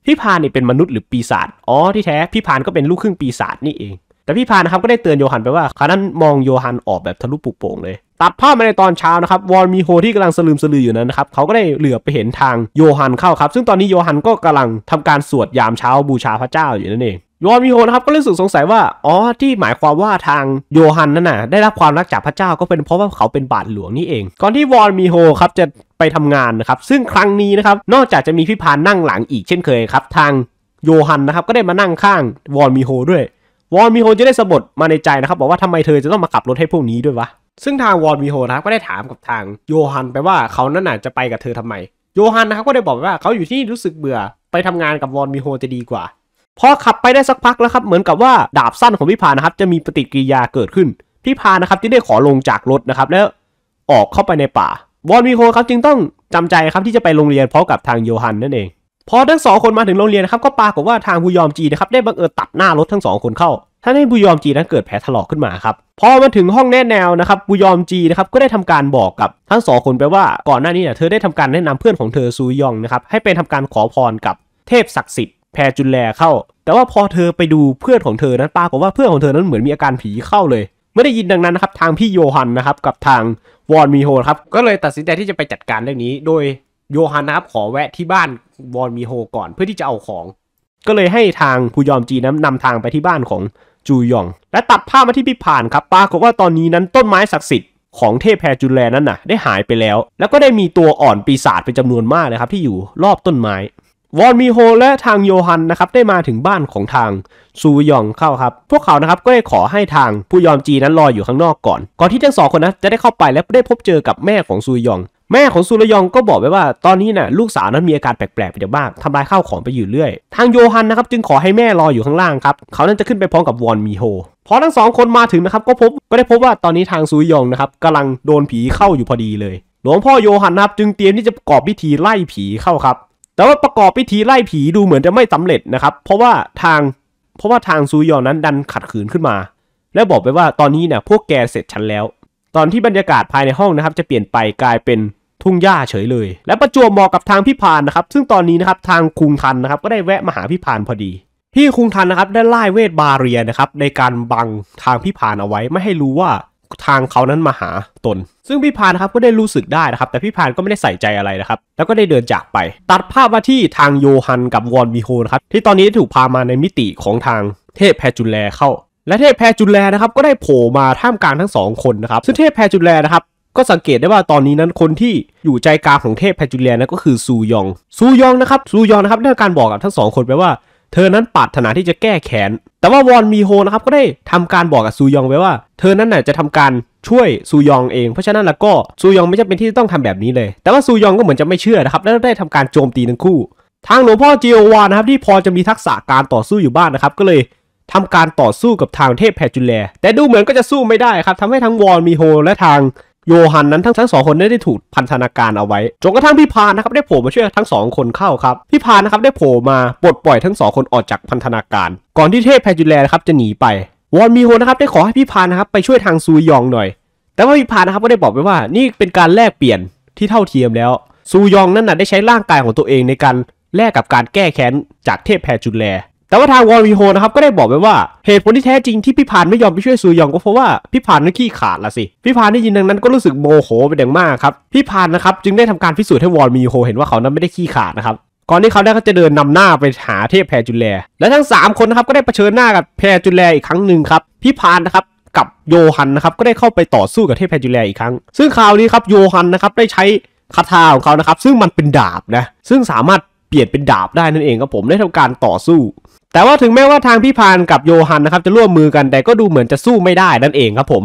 พิพานนี่เป็นมนุษย์หรือปีศาจ อ๋อที่แท้พิพานก็เป็นลูกครึ่งปีศาจนี่เอง แต่พิพานนะครับก็ได้เตือนโยฮันไปว่าคานั้นมองโยฮันออกแบบทะลุปุโป่งเลย ตัดภาพมาในตอนเช้านะครับวอลมีโฮที่กำลังสลืมสลืออยู่นั้นนะครับเขาก็ได้เหลือไปเห็นทางโยฮันเข้าครับ ซึ่งตอนนี้โยฮันก็กำลังทำการสวดยามเช้าบูชาพระเจ้าอยู่นั่นเองยอนมิโฮนะครับก็รู้สึกสงสัยว่าอ๋อที่หมายความว่าทางโยฮันนั่นน่ะได้รับความรักจากพระเจ้าก็เป็นเพราะว่าเขาเป็นบาทหลวงนี่เอง ก่อนที่วอนมีโฮครับจะไปทำงานนะครับซึ่งครั้งนี้นะครับนอกจากจะมีพี่พานนั่งหลังอีกเช่นเคยครับ ทางโยฮันนะครับก็ได้มานั่งข้างวอนมีโฮด้วยวอนมีโฮจะได้สะบัดมาในใจนะครับ บอกว่าทำไมเธอจะต้องมาขับรถให้พวกนี้ด้วยวะซึ่งทางวอนมีโฮนะครับก็ได้ถามกับทางโยฮันไปว่าเขานั่นน่ะจะไปกับเธอทำไมโยฮันนะครับก็ได้บอกว่าเขาอยู่ที่รู้สึกเบื่อไปทำงานกับวอนมีโฮจะดีกว่าพอขับไปได้สักพักแล้วครับ เหมือนกับว่าดาบสั้นของพิพานะครับจะมีปฏิกิริยาเกิดขึ้นพิพานะครับที่ได้ขอลงจากรถนะครับแล้ว ออกเข้าไปในป่า วอนวีโคครับจึงต้องจำใจครับที่จะไปโรงเรียนพร้อมกับทางโยฮันนั่นเอง พอทั้งสองคนมาถึงโรงเรียนนะครับก็ปรากฏว่าทางบุยอมจีนะครับได้บังเอิญตัดหน้ารถทั้งสองคนเข้า ท่านให้บุยอมจีนั้นเกิดแผลถลอกขึ้นมาครับ พอมาถึงห้องแนะแนวนะครับบุยอมจีนะครับก็ได้ทำการบอกกับทั้งสองคนไปว่าก่อนหน้านี้เนี่ยเธอได้ทำการแนะนำเพื่อนของเธอซูยองนะครับให้เป็นทำการขอพรกับเทพศักดิ์สิทธิแพรจุนแลเข้า แต่ว่าพอเธอไปดูเพื่อนของเธอนั้นปรากฏว่าเพื่อนของเธอนั้นเหมือนมีอาการผีเข้าเลย ไม่ได้ยินดังนั้นนะครับทางพี่โยฮันนะครับ กับทางวอนมีโฮครับก็เลยตัดสินใจที่จะไปจัดการเรื่องนี้โดยโยฮันนะครับขอแวะที่บ้านวอนมีโฮก่อนเพื่อที่จะเอาของ ก็เลยให้ทางผู้ยอมจีนั้นนำทางไปที่บ้านของจูยอง และตัดภาพมาที่พิพานครับปรากฏว่าตอนนี้นั้นต้นไม้ศักดิ์สิทธิ์ของเทพแพรจุแลนั้นน่ะได้หายไปแล้ว แล้วก็ได้มีตัวอ่อนปีศาจเป็นจำนวนมากเลยครับ ที่อยู่รอบต้นไม้วอนมีโฮและทางโยฮันนะครับได้มาถึงบ้านของทางซูยองเข้าครับ พวกเขานะครับก็ได้ขอให้ทางผู้ยอมจีนั้นรออยู่ข้างนอกก่อน ก่อนที่ทั้งสองคนนะจะได้เข้าไปและได้พบเจอกับแม่ของซูยอง แม่ของซูยองก็บอกไว้ว่า ตอนนี้นะ่ะลูกสาวนั้นมีอาการแปลกๆไปเยอะมากทำลายข้าวของไปอยู่เรื่อย ทางโยฮันนะครับจึงขอให้แม่รออยู่ข้างล่างครับ เขานั้นจะขึ้นไปพร้อมกับวอนมีโฮ พอทั้งสองคนมาถึงนะครับก็พบก็ได้พบว่าตอนนี้ทางซูยองนะครับกำลังโดนผีเข้าอยู่พอดีเลย หลวงพ่อโยฮันนะครับจึงเตรียมที่จะประกอบพิธีไล่ผีเข้าครับแต่ว่าประกอบพิธีไล่ผีดูเหมือนจะไม่สำเร็จนะครับ เพราะว่าทางเพราะว่าทางซูยอนนั้นดันขัดขืนขึ้นมา และบอกไปว่าตอนนี้เนี่ยพวกแกเสร็จชั้นแล้ว ตอนที่บรรยากาศภายในห้องนะครับ จะเปลี่ยนไปกลายเป็นทุ่งหญ้าเฉยเลย และประจวบเหมาะกับทางพิพานนะครับ ซึ่งตอนนี้นะครับทางคุงทันนะครับ ก็ได้แวะมาหาพิพานพอดีพี่คุงทันนะครับได้ไล่เวทบาเรียนะครับ ในการบังทางพิพานเอาไว้ไม่ให้รู้ว่าทางเขานั้นมาหาตน ซึ่งพี่พานครับก็ได้รู้สึกได้นะครับ แต่พี่พานก็ไม่ได้ใส่ใจอะไรนะครับ แล้วก็ได้เดินจากไป ตัดภาพมาที่ทางโยฮันกับวอนมีโฮนะครับ ที่ตอนนี้ถูกพามาในมิติของทางเทพแพจุลแลเข้า และเทพแพจุลแลนะครับก็ได้โผล่มาท่ามกลางทั้งสองคนนะครับ ซึ่งเทพแพจุลแลนะครับก็สังเกตได้ว่าตอนนี้นั้นคนที่อยู่ใจกลางของเทพแพจุลเลั้นก็คือซูยอง ซูยองนะครับ ซูยองนะครับได้การบอกกับทั้งสองคนไปว่าเธอนั้นปารถนาที่จะแก้แค้น แต่ว่าวอนมีโฮนะครับก็ได้ทำการบอกกับซูยองไว้ว่า เธอนั้นน่ะจะทำการช่วยซูยองเอง เพราะฉะนั้นแล้วก็ซูยองไม่จำเป็นที่ต้องทำแบบนี้เลย แต่ว่าซูยองก็เหมือนจะไม่เชื่อนะครับและได้ทำการโจมตีทั้งคู่ ทางหลวงพ่อจีโอวานะครับที่พอจะมีทักษะการต่อสู้อยู่บ้านนะครับก็เลยทำการต่อสู้กับทางเทพแพจุลแลแต่ดูเหมือนก็จะสู้ไม่ได้ครับทำให้ทั้งวอนมีโฮและทางโยฮันนั้นทั้งทั้งสองคนได้ถูกพันธนาการเอาไว้ จนกระทั่งพี่พานนะครับได้โผล่มาช่วยทั้งสองคนเข้าครับ พี่พานนะครับได้โผล่มาปลดปล่อยทั้งสองคนออกจากพันธนาการก่อนที่เทพแพจูแลนะครับจะหนีไป วอนมีโฮนะครับได้ขอให้พี่พานนะครับไปช่วยทางซูยองหน่อย แต่ว่าพี่พานนะครับก็ได้บอกไปว่านี่เป็นการแลกเปลี่ยนที่เท่าเทียมแล้ว ซูยองนั่นน่ะได้ใช้ร่างกายของตัวเองในการแลกกับการแก้แค้นจากเทพแพจูแลแต่ว่าทางวอลวีโฮนะครับก็ได้บอกไว้ว่าเหตุผลที่แท้จริงที่พี่พานไม่ยอมไปช่วยซูยองก็เพราะว่า พี่พานนั้นขี้ขาดละสิ พี่พานได้ยินดังนั้นก็รู้สึกโมโหเป็นอย่างมากครับพี่พานนะครับจึงได้ทำการพิสูจน์ให้วอลวีโฮเห็นว่าเขานั้นไม่ได้ขี้ขาดนะครับก่อนที่เขาได้ก็จะเดินนำหน้าไปหาเทพแพรจุลแลและทั้ง 3 คนนะครับก็ได้เผชิญหน้ากับแพรจุลแลอีกครั้งหนึ่งครับพี่พานนะครับกับโยฮันนะครับก็ได้เข้าไปต่อสู้กับเทพแพรจุลแลอีกครั้ง ซึ่งคราวนี้ครับโยฮันนะครับได้ใช้คาถาของเขานะครับซึ่งมันเป็นดาบนะซึ่งสามารถเปลี่ยนเป็นดาบได้นั่นเองครับผมได้ทำการต่อสู้แต่ว่าถึงแม้ว่าทางพี่พานกับโยฮันนะครับจะร่วมมือกัน แต่ก็ดูเหมือนจะสู้ไม่ได้นั่นเองครับผม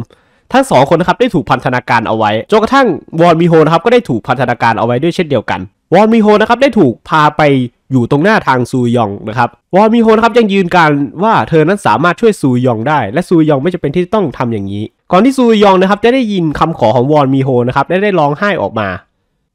ทั้งสองคนนะครับได้ถูกพันธนาการเอาไว้จนกระทั่งวอนมีโฮนะครับก็ได้ถูกพันธนาการเอาไว้ด้วยเช่นเดียวกันวอนมีโฮนะครับได้ถูกพาไปอยู่ตรงหน้าทางซูยองนะครับวอนมีโฮนะครับยังยืนการว่าเธอนั้นสามารถช่วยซูยองได้ และซูยองไม่จำเป็นที่ต้องทำอย่างนี้ ก่อนที่ซูยองนะครับจะได้ยินคำขอของวอนมีโฮนะครับได้ได้ร้องไห้ออกมา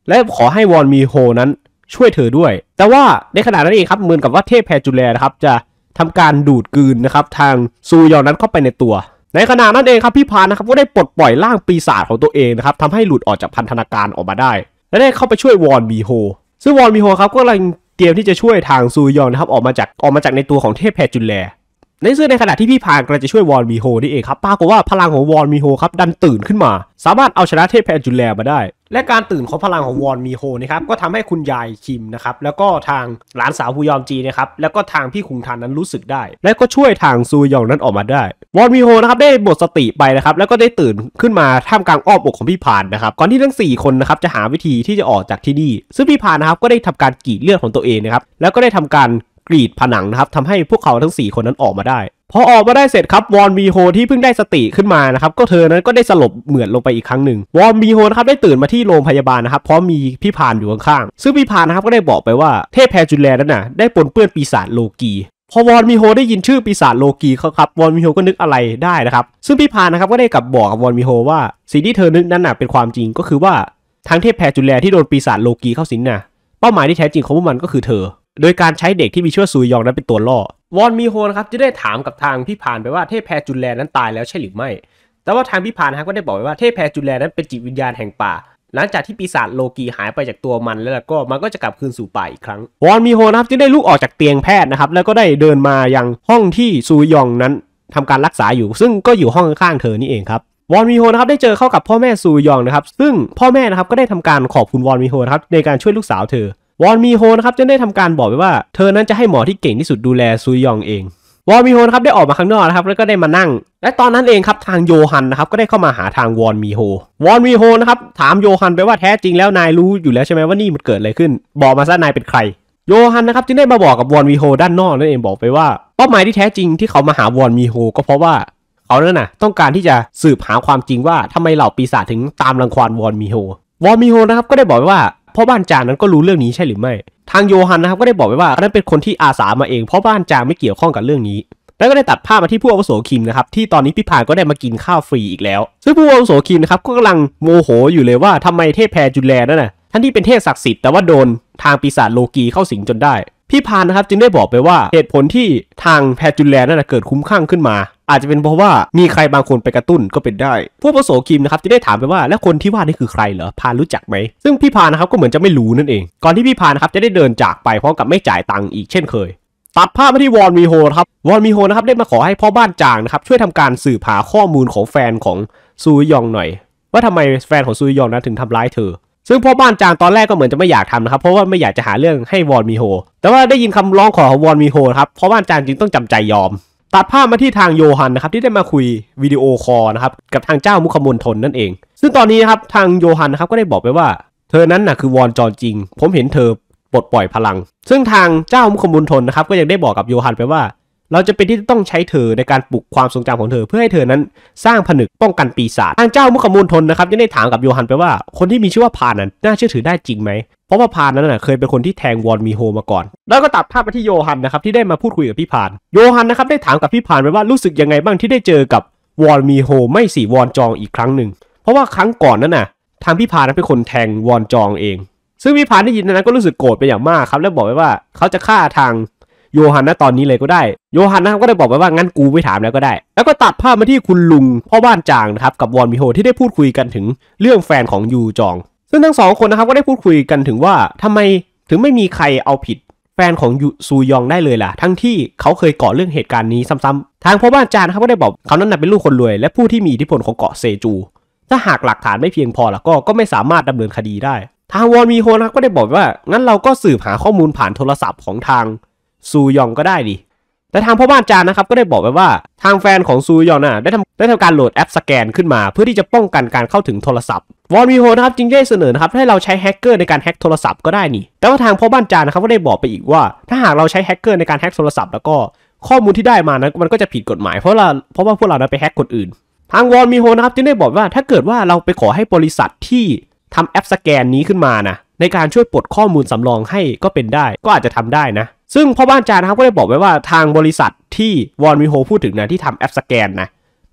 และขอให้วอนมีโฮนั้นช่วยเธอด้วย แต่ว่าในขณะนั้นเองครับเหมือนกับว่าเทพแพรจูเลนะครับจะทำการดูดกืนนะครับทางซูยอนนั้นเข้าไปในตัว ในขณะนั้นเองครับพี่พานนะครับก็ได้ปลดปล่อยร่างปีศาจของตัวเองนะครับทำให้หลุดออกจากพันธนาการออกมาได้ และได้เข้าไปช่วยวอนมีโฮ ซึ่งวอนมีโฮครับก็กำลังเตรียมที่จะช่วยทางซูยอนนะครับออกมาจากออกมาจากในตัวของเทพแพรจูเลในซึ่งในขณะที่พี่พานกำลังจะช่วยวอนมีโฮนี่เองครับปรากฏว่าพลังของวอนมีโฮครับดันตื่นขึ้นมา สามารถเอาชนะเทพแพนจูแลมาได้ และการตื่นของพลังของวอนมีโฮนะครับก็ทำให้คุณยายคิมนะครับแล้วก็ทางหลานสาวผู้ยอมจีนะครับแล้วก็ทางพี่คุงทานนั้นรู้สึกได้ และก็ช่วยทางซูยองนั้นออกมาได้วอนมีโฮนะครับได้หมดสติไปนะครับแล้วก็ได้ตื่นขึ้นมาท่ามกลางอ้อมอกของพี่พานนะครับก่อนที่ทั้ง 4 คนนะครับจะหาวิธีที่จะออกจากที่นี่ซึ่งพี่พานนะครับก็ได้ทำการกรีดเลือดของตัวเองนะครับแล้วก็ได้ทำการกรีดผนังนะครับทำให้พวกเขาทั้ง 4 คนนั้นออกมาได้ พอออกมาได้เสร็จครับวอนมีโฮที่เพิ่งได้สติขึ้นมานะครับก็เธอนั้นก็ได้สลบเหมือนลงไปอีกครั้งหนึ่งวอนมีโฮนะครับได้ตื่นมาที่โรงพยาบาลนะครับเพราะมีพี่พานอยู่ข้างๆซึ่งพี่พานนะครับก็ได้บอกไปว่าเทพแพจุแลนั้นน่ะได้ปนเปื้อนปีศาจโลกี พอวอนมีโฮได้ยินชื่อปีศาจโลกีเขาครับวอนมีโฮก็นึกอะไรได้นะครับซึ่งพี่พานนะครับก็ได้กลับบอกกับวอนมีโฮว่าสิ่งที่เธอนึกนั้นน่ะเป็นความจริงก็คือว่าทั้งเทพแพจุแลที่โดนปีศาจโลกีเข้าสิงน่ะเป้าหมายที่แท้จริงของพวกมันก็คือเธอโดยการใช้เด็กที่มีชื่อซูยองนั้นเป็นตัวล่อวอนมีโฮนะครับจะได้ถามกับทางพี่พานไปว่าเทพแพรจุนแลนั้นตายแล้วใช่หรือไม่แต่ว่าทางพี่พานฮะก็ได้บอกไปว่าเทพแพรจุนแล นั้นเป็นจิตวิญญาณแห่งป่า หลังจากที่ปีศาจโลกีหายไปจากตัวมัน แล้วก็มันก็จะกลับคืนสู่ป่าอีกครั้งวอนมีโฮนะครับจึงได้ลุกออกจากเตียงแพทย์นะครับแล้วก็ได้เดินมายังห้องที่ซูยองนั้น ทำการรักษาอยู่ ซึ่งก็อยู่ห้องข้างๆเธอนี่เองครับวอนมีโฮนะครับได้เจอเข้ากับพ่อแม่ซูยองนะครับซึ่งพ่อแม่นะครับก็ได้ทำการขอบคุณวอนมีโฮนะครับในการช่วยลูกสาวเธอวอนมีโฮนะครับจะได้ทำการบอกไปว่า เธอนั้นจะให้หมอที่เก่งที่สุดดูแลซุยยองเองวอนมีโฮนะครับได้ออกมาข้างนอกนะครับแล้วก็ได้มานั่ง และตอนนั้นเองครับทางโยฮันนะครับก็ได้เข้ามาหาทางวอนมีโฮวอนมีโฮนะครับถามโยฮันไปว่าแท้จริงแล้วนายรู้อยู่แล้วใช่ไหมว่านี่มันเกิดอะไรขึ้น บอกมาซะนายเป็นใครโยฮันนะครับจึงได้มาบอกกับวอนมีโฮด้านนอกนั่นเองบอกไปว่าเป้าหมายที่แท้จริงที่เขามาหาวอนมีโฮก็เพราะว่าเขาเนี่ยนะต้องการที่จะสืบหาความจริงว่าทำไมเหล่าปีศาจถึงตามรังควานวอนมีโฮวอนมีโฮนะครับก็ได้บอกว่าพ่อบ้านจางนั้นก็รู้เรื่องนี้ใช่หรือไม่ ทางโยฮันนะครับก็ได้บอกไว้ว่านั้นเป็นคนที่อาสามาเอง เพราะบ้านจางไม่เกี่ยวข้องกับเรื่องนี้ แล้วก็ได้ตัดภาพมาที่ผู้อาวุโสคิมนะครับที่ตอนนี้พี่พานก็ได้มากินข้าวฟรีอีกแล้ว ซึ่งผู้อาวุโสคิมนะครับก็กำลังโมโหอยู่เลยว่าทำไมเทพแพรจุลแลนั่นน่ะท่านที่เป็นเทพศักดิ์สิทธิ์แต่ว่าโดนทางปีศาจโลกีเข้าสิงจนได้พี่พานนะครับจึงได้บอกไปว่าเหตุผลที่ทางแพจูแลนนั้นเกิดคุ้มข้างขึ้นมา อาจจะเป็นเพราะว่ามีใครบางคนไปกระตุ้นก็เป็นได้ พวกพระโสคิมนะครับจะได้ถามไปว่าและคนที่ว่านี่คือใครเหรอพานรู้จักไหมซึ่งพี่พานนะครับก็เหมือนจะไม่รู้นั่นเองก่อนที่พี่พานนะครับจะได้เดินจากไปพร้อมกับไม่จ่ายตังค์อีกเช่นเคยตัดภาพมาที่วอนมีโฮครับวอนมีโฮนะครับได้มาขอให้พ่อบ้านจางนะครับช่วยทำการสืบหาข้อมูลของแฟนของซูยองหน่อย ว่าทำไมแฟนของซูยองนั้นถึงทำร้ายเธอซึ่งพ่อบ้านจางตอนแรกก็เหมือนจะไม่อยากทำนะครับ เพราะว่าไม่อยากจะหาเรื่องให้วอนมีโฮ แต่ว่าได้ยินคำร้องขอของวอนมีโฮครับพ่อบ้านจางจึงต้องจำใจยอม ตัดภาพมาที่ทางโยฮันนะครับที่ได้มาคุยวิดีโอคอลนะครับ กับทางเจ้ามุขมนทนนั่นเอง ซึ่งตอนนี้นะครับทางโยฮันนะครับก็ได้บอกไปว่า เธอนั้นนะ่ะคือวอนจอนจริงผมเห็นเธอปลดปล่อยพลัง ซึ่งทางเจ้ามุขมนทนนะครับก็ยังได้บอกกับโยฮันไปว่าเราจะเป็นที่ต้องใช้เธอในการปลุกความทรงจำของเธอ เพื่อให้เธอนั้นสร้างผนึกป้องกันปีศาจทางเจ้ามุขมูลทนนะครับยังได้ถามกับโยฮันไปว่าคนที่มีชื่อว่าพานนั้นน่าเชื่อถือได้จริงไหมเพราะว่าพานนั้นนะเคยเป็นคนที่แทงวอนมีโฮมาก่อน แล้วก็ตัดภาพไปที่โยฮันนะครับที่ได้มาพูดคุยกับพี่พาน โยฮันนะครับได้ถามกับพี่พานไปว่ารู้สึกยังไงบ้างที่ได้เจอกับวอนมีโฮไม่สีวอนจองอีกครั้งหนึ่งเพราะว่าครั้งก่อนนั้นน่ะทางพี่พานนั้นเป็นคนแทงวอนจองเอง ซึ่งพี่พานได้ยินนั้นก็รู้สึกโกรธไปอย่างมากครับแลวบอกไปว่าเขาจะฆ่าทางโยฮันนะตอนนี้เลยก็ได้โยฮันนะครับก็ได้บอกไปว่างั้นกูไม่ถามแล้วก็ได้ แล้วก็ตัดภาพมาที่คุณลุงพ่อบ้านจางนะครับกับวอนมิโฮที่ได้พูดคุยกันถึงเรื่องแฟนของยูจอง ซึ่งทั้งสองคนนะครับก็ได้พูดคุยกันถึงว่าทำไมถึงไม่มีใครเอาผิดแฟนของยูซูยองได้เลยล่ะ ทั้งที่เขาเคยก่อเรื่องเหตุการณ์นี้ซ้ำๆทางพ่อบ้านจางนะครับก็ได้บอกเขานั้นเป็นลูกคนรวย และผู้ที่มีอิทธิพลของเกาะเซจูถ้าหากหลักฐานไม่เพียงพอล่ะก็ก็ไม่สามารถดำเนินคดีได้ ทางวอนมีโฮนะก็ได้บอกว่างั้นเราก็สืบหาข้อมูลผ่านโทรศัพท์ของทางซูยองก็ได้ดิ แต่ทางพ่อบ้านจานนะครับก็ได้บอกไปว่า ทางแฟนของซูยองน่ะได้ทำได้ทำการโหลดแอปสแกนขึ้นมา เพื่อที่จะป้องกันการเข้าถึงโทรศัพท์วอนมีโฮนะครับจึงได้เสนอนะครับให้เราใช้แฮกเกอร์ในการแฮกโทรศัพท์ก็ได้นี่ แต่ว่าทางพ่อบ้านจานนะครับก็ได้บอกไปอีกว่า ถ้าหากเราใช้แฮกเกอร์ในการแฮกโทรศัพท์แล้วก็ข้อมูลที่ได้มานั้นมันก็จะผิดกฎหมายเพราะเราเพราะว่าพวกเราไปแฮกคนอื่นทางวอนมีโฮนะครับจึงได้บอกว่า ถ้าเกิดว่าเราไปขอให้บริษัทที่ทำแอปสแกนนี้ขึ้นมานะในการช่วยปลดข้อมูลสำรองให้ก็เป็นได้ ก็อาจจะทำได้นะ ซึ่งพ่อบ้านจานนะครับก็ได้บอกไว้ว่าทางบริษัทที่วอนวิโฮพูดถึงนะที่ทำแอปสแกนนะ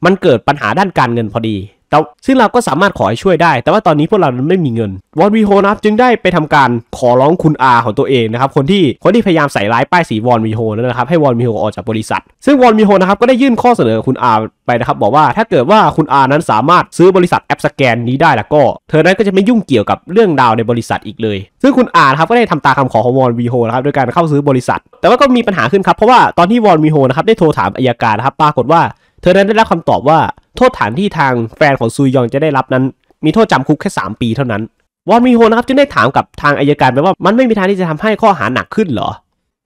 มันเกิดปัญหาด้านการเงินพอดีแต่ซึ่งเราก็สามารถขอให้ช่วยได้ แต่ว่าตอนนี้พวกเรานั้นไม่มีเงิน วอนวีโฮนะับจึงได้ไปทำการขอร้องคุณอาของตัวเองนะครับ คนที่คนที่พยายามใส่ร้ายป้ายสีวอนวีโฮนั่นนะครับ ให้วอนวีโฮออกจากบริษัท ซึ่งวอนวีโฮนะครับก็ได้ยื่นข้อเสนอคุณอาไปนะครับ บอกว่าถ้าเกิดว่าคุณอานั้นสามารถซื้อบริษัทแอปสแกนนี้ได้แล้วก็ เธอนั้นก็จะไม่ยุ่งเกี่ยวกับเรื่องดาวในบริษัทอีกเลย ซึ่งคุณอาครับก็ได้ทำตาคาขอของวอนวีโฮนะครับโดยการเข้าซื้อบริษัท แต่ว่าก็มีปัญหาขึ้นครับเพราะว่าตอนที่วอนวีโฮนะครับได้โทรถามอายการนะครับปรากฏว่าเธอนั้นได้รับคำตอบว่าโทษฐานที่ทางแฟนของซูยองจะได้รับนั้น มีโทษจำคุกแค่ 3 ปีเท่านั้น วอนมีโฮนะครับจึงได้ถามกับทางอายการไปว่า มันไม่มีทางที่จะทำให้ข้อหาหนักขึ้นเหรอ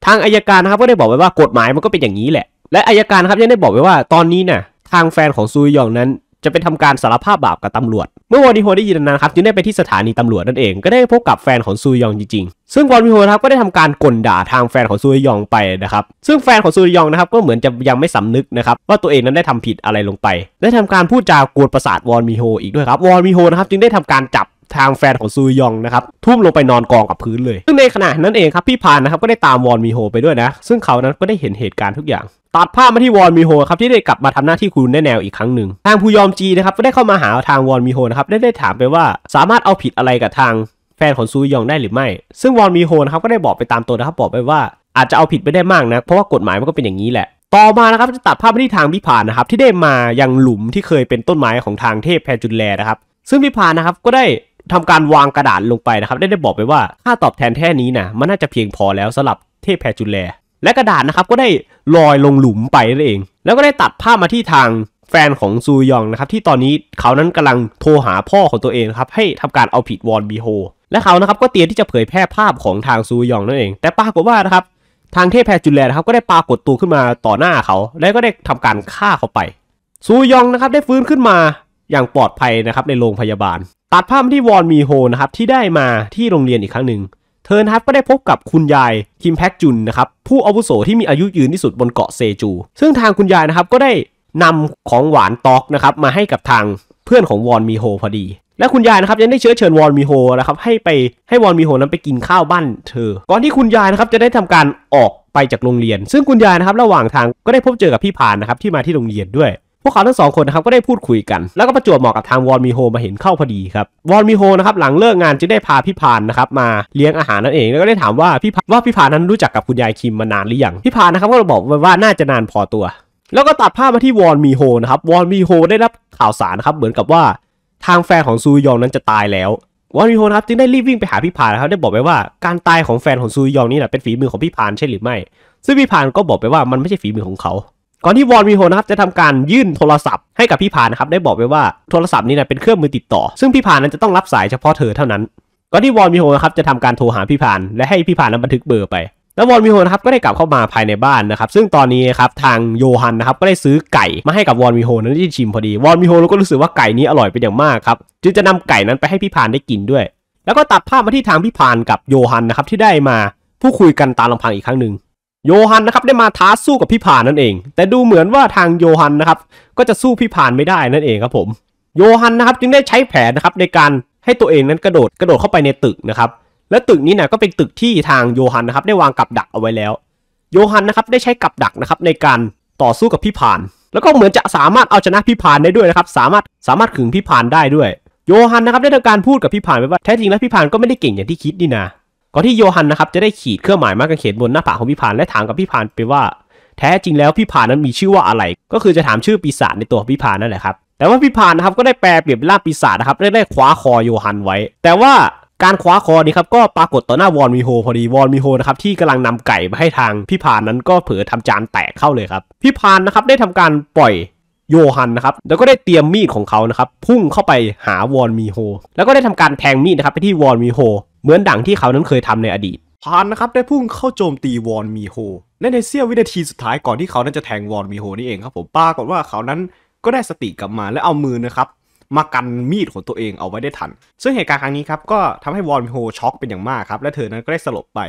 ทางอายการนะครับก็ได้บอกไปว่ากฎหมายมันก็เป็นอย่างนี้แหละ และอายการครับยังได้บอกไปว่า ตอนนี้นะ่ะทางแฟนของซูยองนั้นจะไปทำการสารภาพบาปกับตำรวจเมื่อวอนิโฮได้ยินนั้นครับ จึงได้ไปที่สถานีตำรวจ นั่นเองก็ได้พบกับแฟนของซูยองจริงๆซึ่งวอนิโฮครับก็ได้ทำการกลด่าทางแฟนของซูยองไปนะครับ ซึ่งแฟนของซูยองนะครับก็เหมือนจะยังไม่สำนึกนะครับว่าตัวเองนั้นได้ทำผิดอะไรลงไป ได้ทำการพูดจากวนประสาทวอนมิโฮอีกด้วยครับวอนมิโฮนะครับจึงได้ทำการจับทางแฟนของซูยองนะครับทุ่มลงไปนอนกองกับพื้นเลย ซึ่งในขณะนั้นเองครับพี่พานนะครับก็ได้ตามวอนมีโฮไปด้วยนะซึ่งเขานั้นก็ได้เห็นเหตุการณ์ทุกอย่าง ตัดภาพมาที่วอนมีโฮครับที่ได้กลับมาทำหน้าที่คุณแนแนวอีกครั้งหนึ่งทางผู้ยอมจีนะครับก็ได้เข้ามาหาทางวอนมีโฮนะครับได้ได้ถามไปว่า สามารถเอาผิดอะไรกับทางแฟนของซูยองได้หรือไม่ ซึ่งวอนมีโฮนะครับก็ได้บอกไปตามตัวนะครับบอกไปว่าอาจจะเอาผิดไม่ได้มากนะเพราะว่ากฎหมายมันก็เป็นอย่างนี้แหละ ต่อมานะครับจะตัดภาพไปที่ทางพิพานนะครับที่ได้มายังหลุมที่เคยเป็นต้นไม้ของทางเทพแพจุนแลนะครับซึ่งพิพานนะครับก็ได้ทำการวางกระดาษลงไปนะครับได้ได้บอกไปว่าค่าตอบแทนแค่นี้นะมันน่าจะเพียงพอแล้วสำหรับเทพแพจุลแลและกระดาษนะครับก็ได้ลอยลงหลุมไปนั่นเอง แล้วก็ได้ตัดภาพมาที่ทางแฟนของซูยองนะครับที่ตอนนี้เขานั้นกำลังโทรหาพ่อของตัวเองครับให้ทำการเอาผิดวอนบีโฮและเขานะครับก็เตรียมที่จะเผยแพร่ภาพของทางซูยองนั่นเอง แต่ปรากฏว่านะครับทางเทพแพจุลแลนะครับก็ได้ปรากฏตัวขึ้นมาต่อหน้าเขา และก็ได้ทำการฆ่าเขาไป ซูยองนะครับได้ฟื้นขึ้นมาอย่างปลอดภัยนะครับในโรงพยาบาล ตัดภาพที่วอนมีโฮนะครับที่ได้มาที่โรงเรียนอีกครั้งหนึ่งเธอนะครับก็ได้พบกับคุณยายคิมแพ็กจุนนะครับผู้อาวุโสที่มีอายุยืนที่สุดบนเกาะเซจู ซึ่งทางคุณยายนะครับก็ได้นำของหวานตอกนะครับมาให้กับทางเพื่อนของวอนมีโฮพอดี และคุณยายนะครับยังได้เชื้อเชิญวอนมีโฮนะครับให้ไปให้วอนมีโฮนั้นไปกินข้าวบ้านเธอ ก่อนที่คุณยายนะครับจะได้ทำการออกไปจากโรงเรียน ซึ่งคุณยายนะครับระหว่างทางก็ได้พบเจอกับพี่พานนะครับที่มาที่โรงเรียนด้วยพวกเขาทั้งสองคนนะครับก็ได้พูดคุยกันแล้วก็ประจวบเหมาะกับทางวอนมีโฮมาเห็นเข้าพอดีครับวอนมีโฮนะครับหลังเลิกงานจึงได้พาพี่พานนะครับมาเลี้ยงอาหารนั่นเอง แล้วก็ได้ถามว่าพี่ว่าพี่พานนั้นรู้จักกับคุณยายคิมมานานหรือยังพี่พานนะครับก็บอกว่าน่าจะนานพอตัว แล้วก็ตัดภาพมาที่วอนมีโฮนะครับวอนมีโฮได้รับข่าวสารนะครับเหมือนกับว่า ทางแฟนของซูยองนั้นจะตายแล้ววอนมีโฮนะครับจึงได้รีบวิ่งไปหาพี่พานนะครับได้บอกไปว่าการตายของแฟนของซูยองนี่แหละเป็นฝีมือของพี่พานใช่หรือไม่ซึ่งพี่พานก็บอกไปว่ามันไม่ใช่ฝีมือของเขาก่อนที่วอนวีโฮนะครับจะทำการยื่นโทรศัพท์ให้กับพี่ผานะครับได้บอกไว้ว่าโทรศัพท์นี้นะเป็นเครื่องมือติดต่อ ซึ่งพี่ผานนั้นจะต้องรับสายเฉพาะเธอเท่านั้น ก่อนที่วอนวีโฮนะครับจะทำการโทรหาพี่ผานและให้พี่ผานนั้นบันทึกเบอร์ไป แล้ววอนวิโฮนะครับก็ได้กลับเข้ามาภายในบ้านนะครับซึ่งตอนนี้ครับทางโยฮันนะครับก็ได้ซื้อไก่มาให้กับวอนวิโฮนั้นที่ชิมพอดีวอนวิโฮก็รู้สึกว่าไก่นี้อร่อยเป็นอย่างมากครับ จึงจะนำไก่นั้นไปให้พี่ผานได้กินด้วย แล้วก็ตัดภาพมาที่ทางพี่ผานกับโยฮันนะครับที่ได้มาผู้คุยกันตามลำพังอีกครั้งหนึ่งโยฮันนะครับได้มาท้าสู้กับพี่ผ่านนั่นเอง แต่ดูเหมือนว่าทางโยฮันนะครับก็จะสู้พี่ผ่านไม่ได้นั่นเองครับผมโยฮันนะครับจึงได้ใช้แผนนะครับในการให้ตัวเองนั้นกระโดดกระโดดเข้าไปในตึกนะครับและตึกนี้นะก็เป็นตึกที่ทางโยฮันนะครับได้วางกับดักเอาไว้แล้ว โยฮันนะครับได้ใช้กับดักนะครับในการต่อสู้กับพี่ผ่าน แล้วก็เหมือนจะสามารถเอาชนะพี่ผ่านได้ด้วยนะครับสามารถสามารถขึงพี่ผ่านได้ด้วย โยฮันนะครับ ได้ทำการพูดกับพี่ผ่านไปว่าแท้จริงแล้วพี่ผ่านก็ไม่ได้เก่งอย่างที่คิดนี่นะก่อนที่โยฮันนะครับจะได้ขีดเครื่องหมายมารันเขนบนหน้าผากของพิพานและถามกับพิพานไปว่าแท้จริงแล้วพิพานนั้นมีชื่อว่าอะไร ก็คือจะถามชื่อปีศาจในตัวพิพานนั่นแหละครับแต่ว่าพิพานนะครับก็ได้แปลเปลี่ยนรล่าปีศาจนะครับได้ได้คว้าคอโยฮันไว้ แต่ว่าการคว้าคอนี้ครับก็ปรากฏต่อหน้าวอนมีโฮพอดีวอนมีโฮนะครับที่กำลังนำไก่มาให้ทางพิพานนั้นก็เผลอทำจานแตกเข้าเลยครับพิพานนะครับได้ทำการปล่อยโยฮันนะครับแล้วก็ได้เตรียมมีดของเขานะครับพุ่งเข้าไปหาวอนมีโฮแล้วก็ได้ทำการแทงมีดนะครับไปที่วอนมิโฮเหมือนดังที่เขานั้นเคยทำในอดีต พานนะครับได้พุ่งเข้าโจมตีวอนมีโฮและในเสี้ยววินาทีสุดท้ายก่อนที่เขานั้นจะแทงวอนมีโฮนี่เองครับผมป้ากฏว่าเขานั้นก็ได้สติกลับมาและเอามือนะครับมากันมีดของตัวเองเอาไว้ได้ทัน ซึ่งเหตุการณ์ครั้งนี้ครับก็ทำให้วอนมีโฮช็อกเป็นอย่างมากครับและเธอนั้นก็ได้สลบไป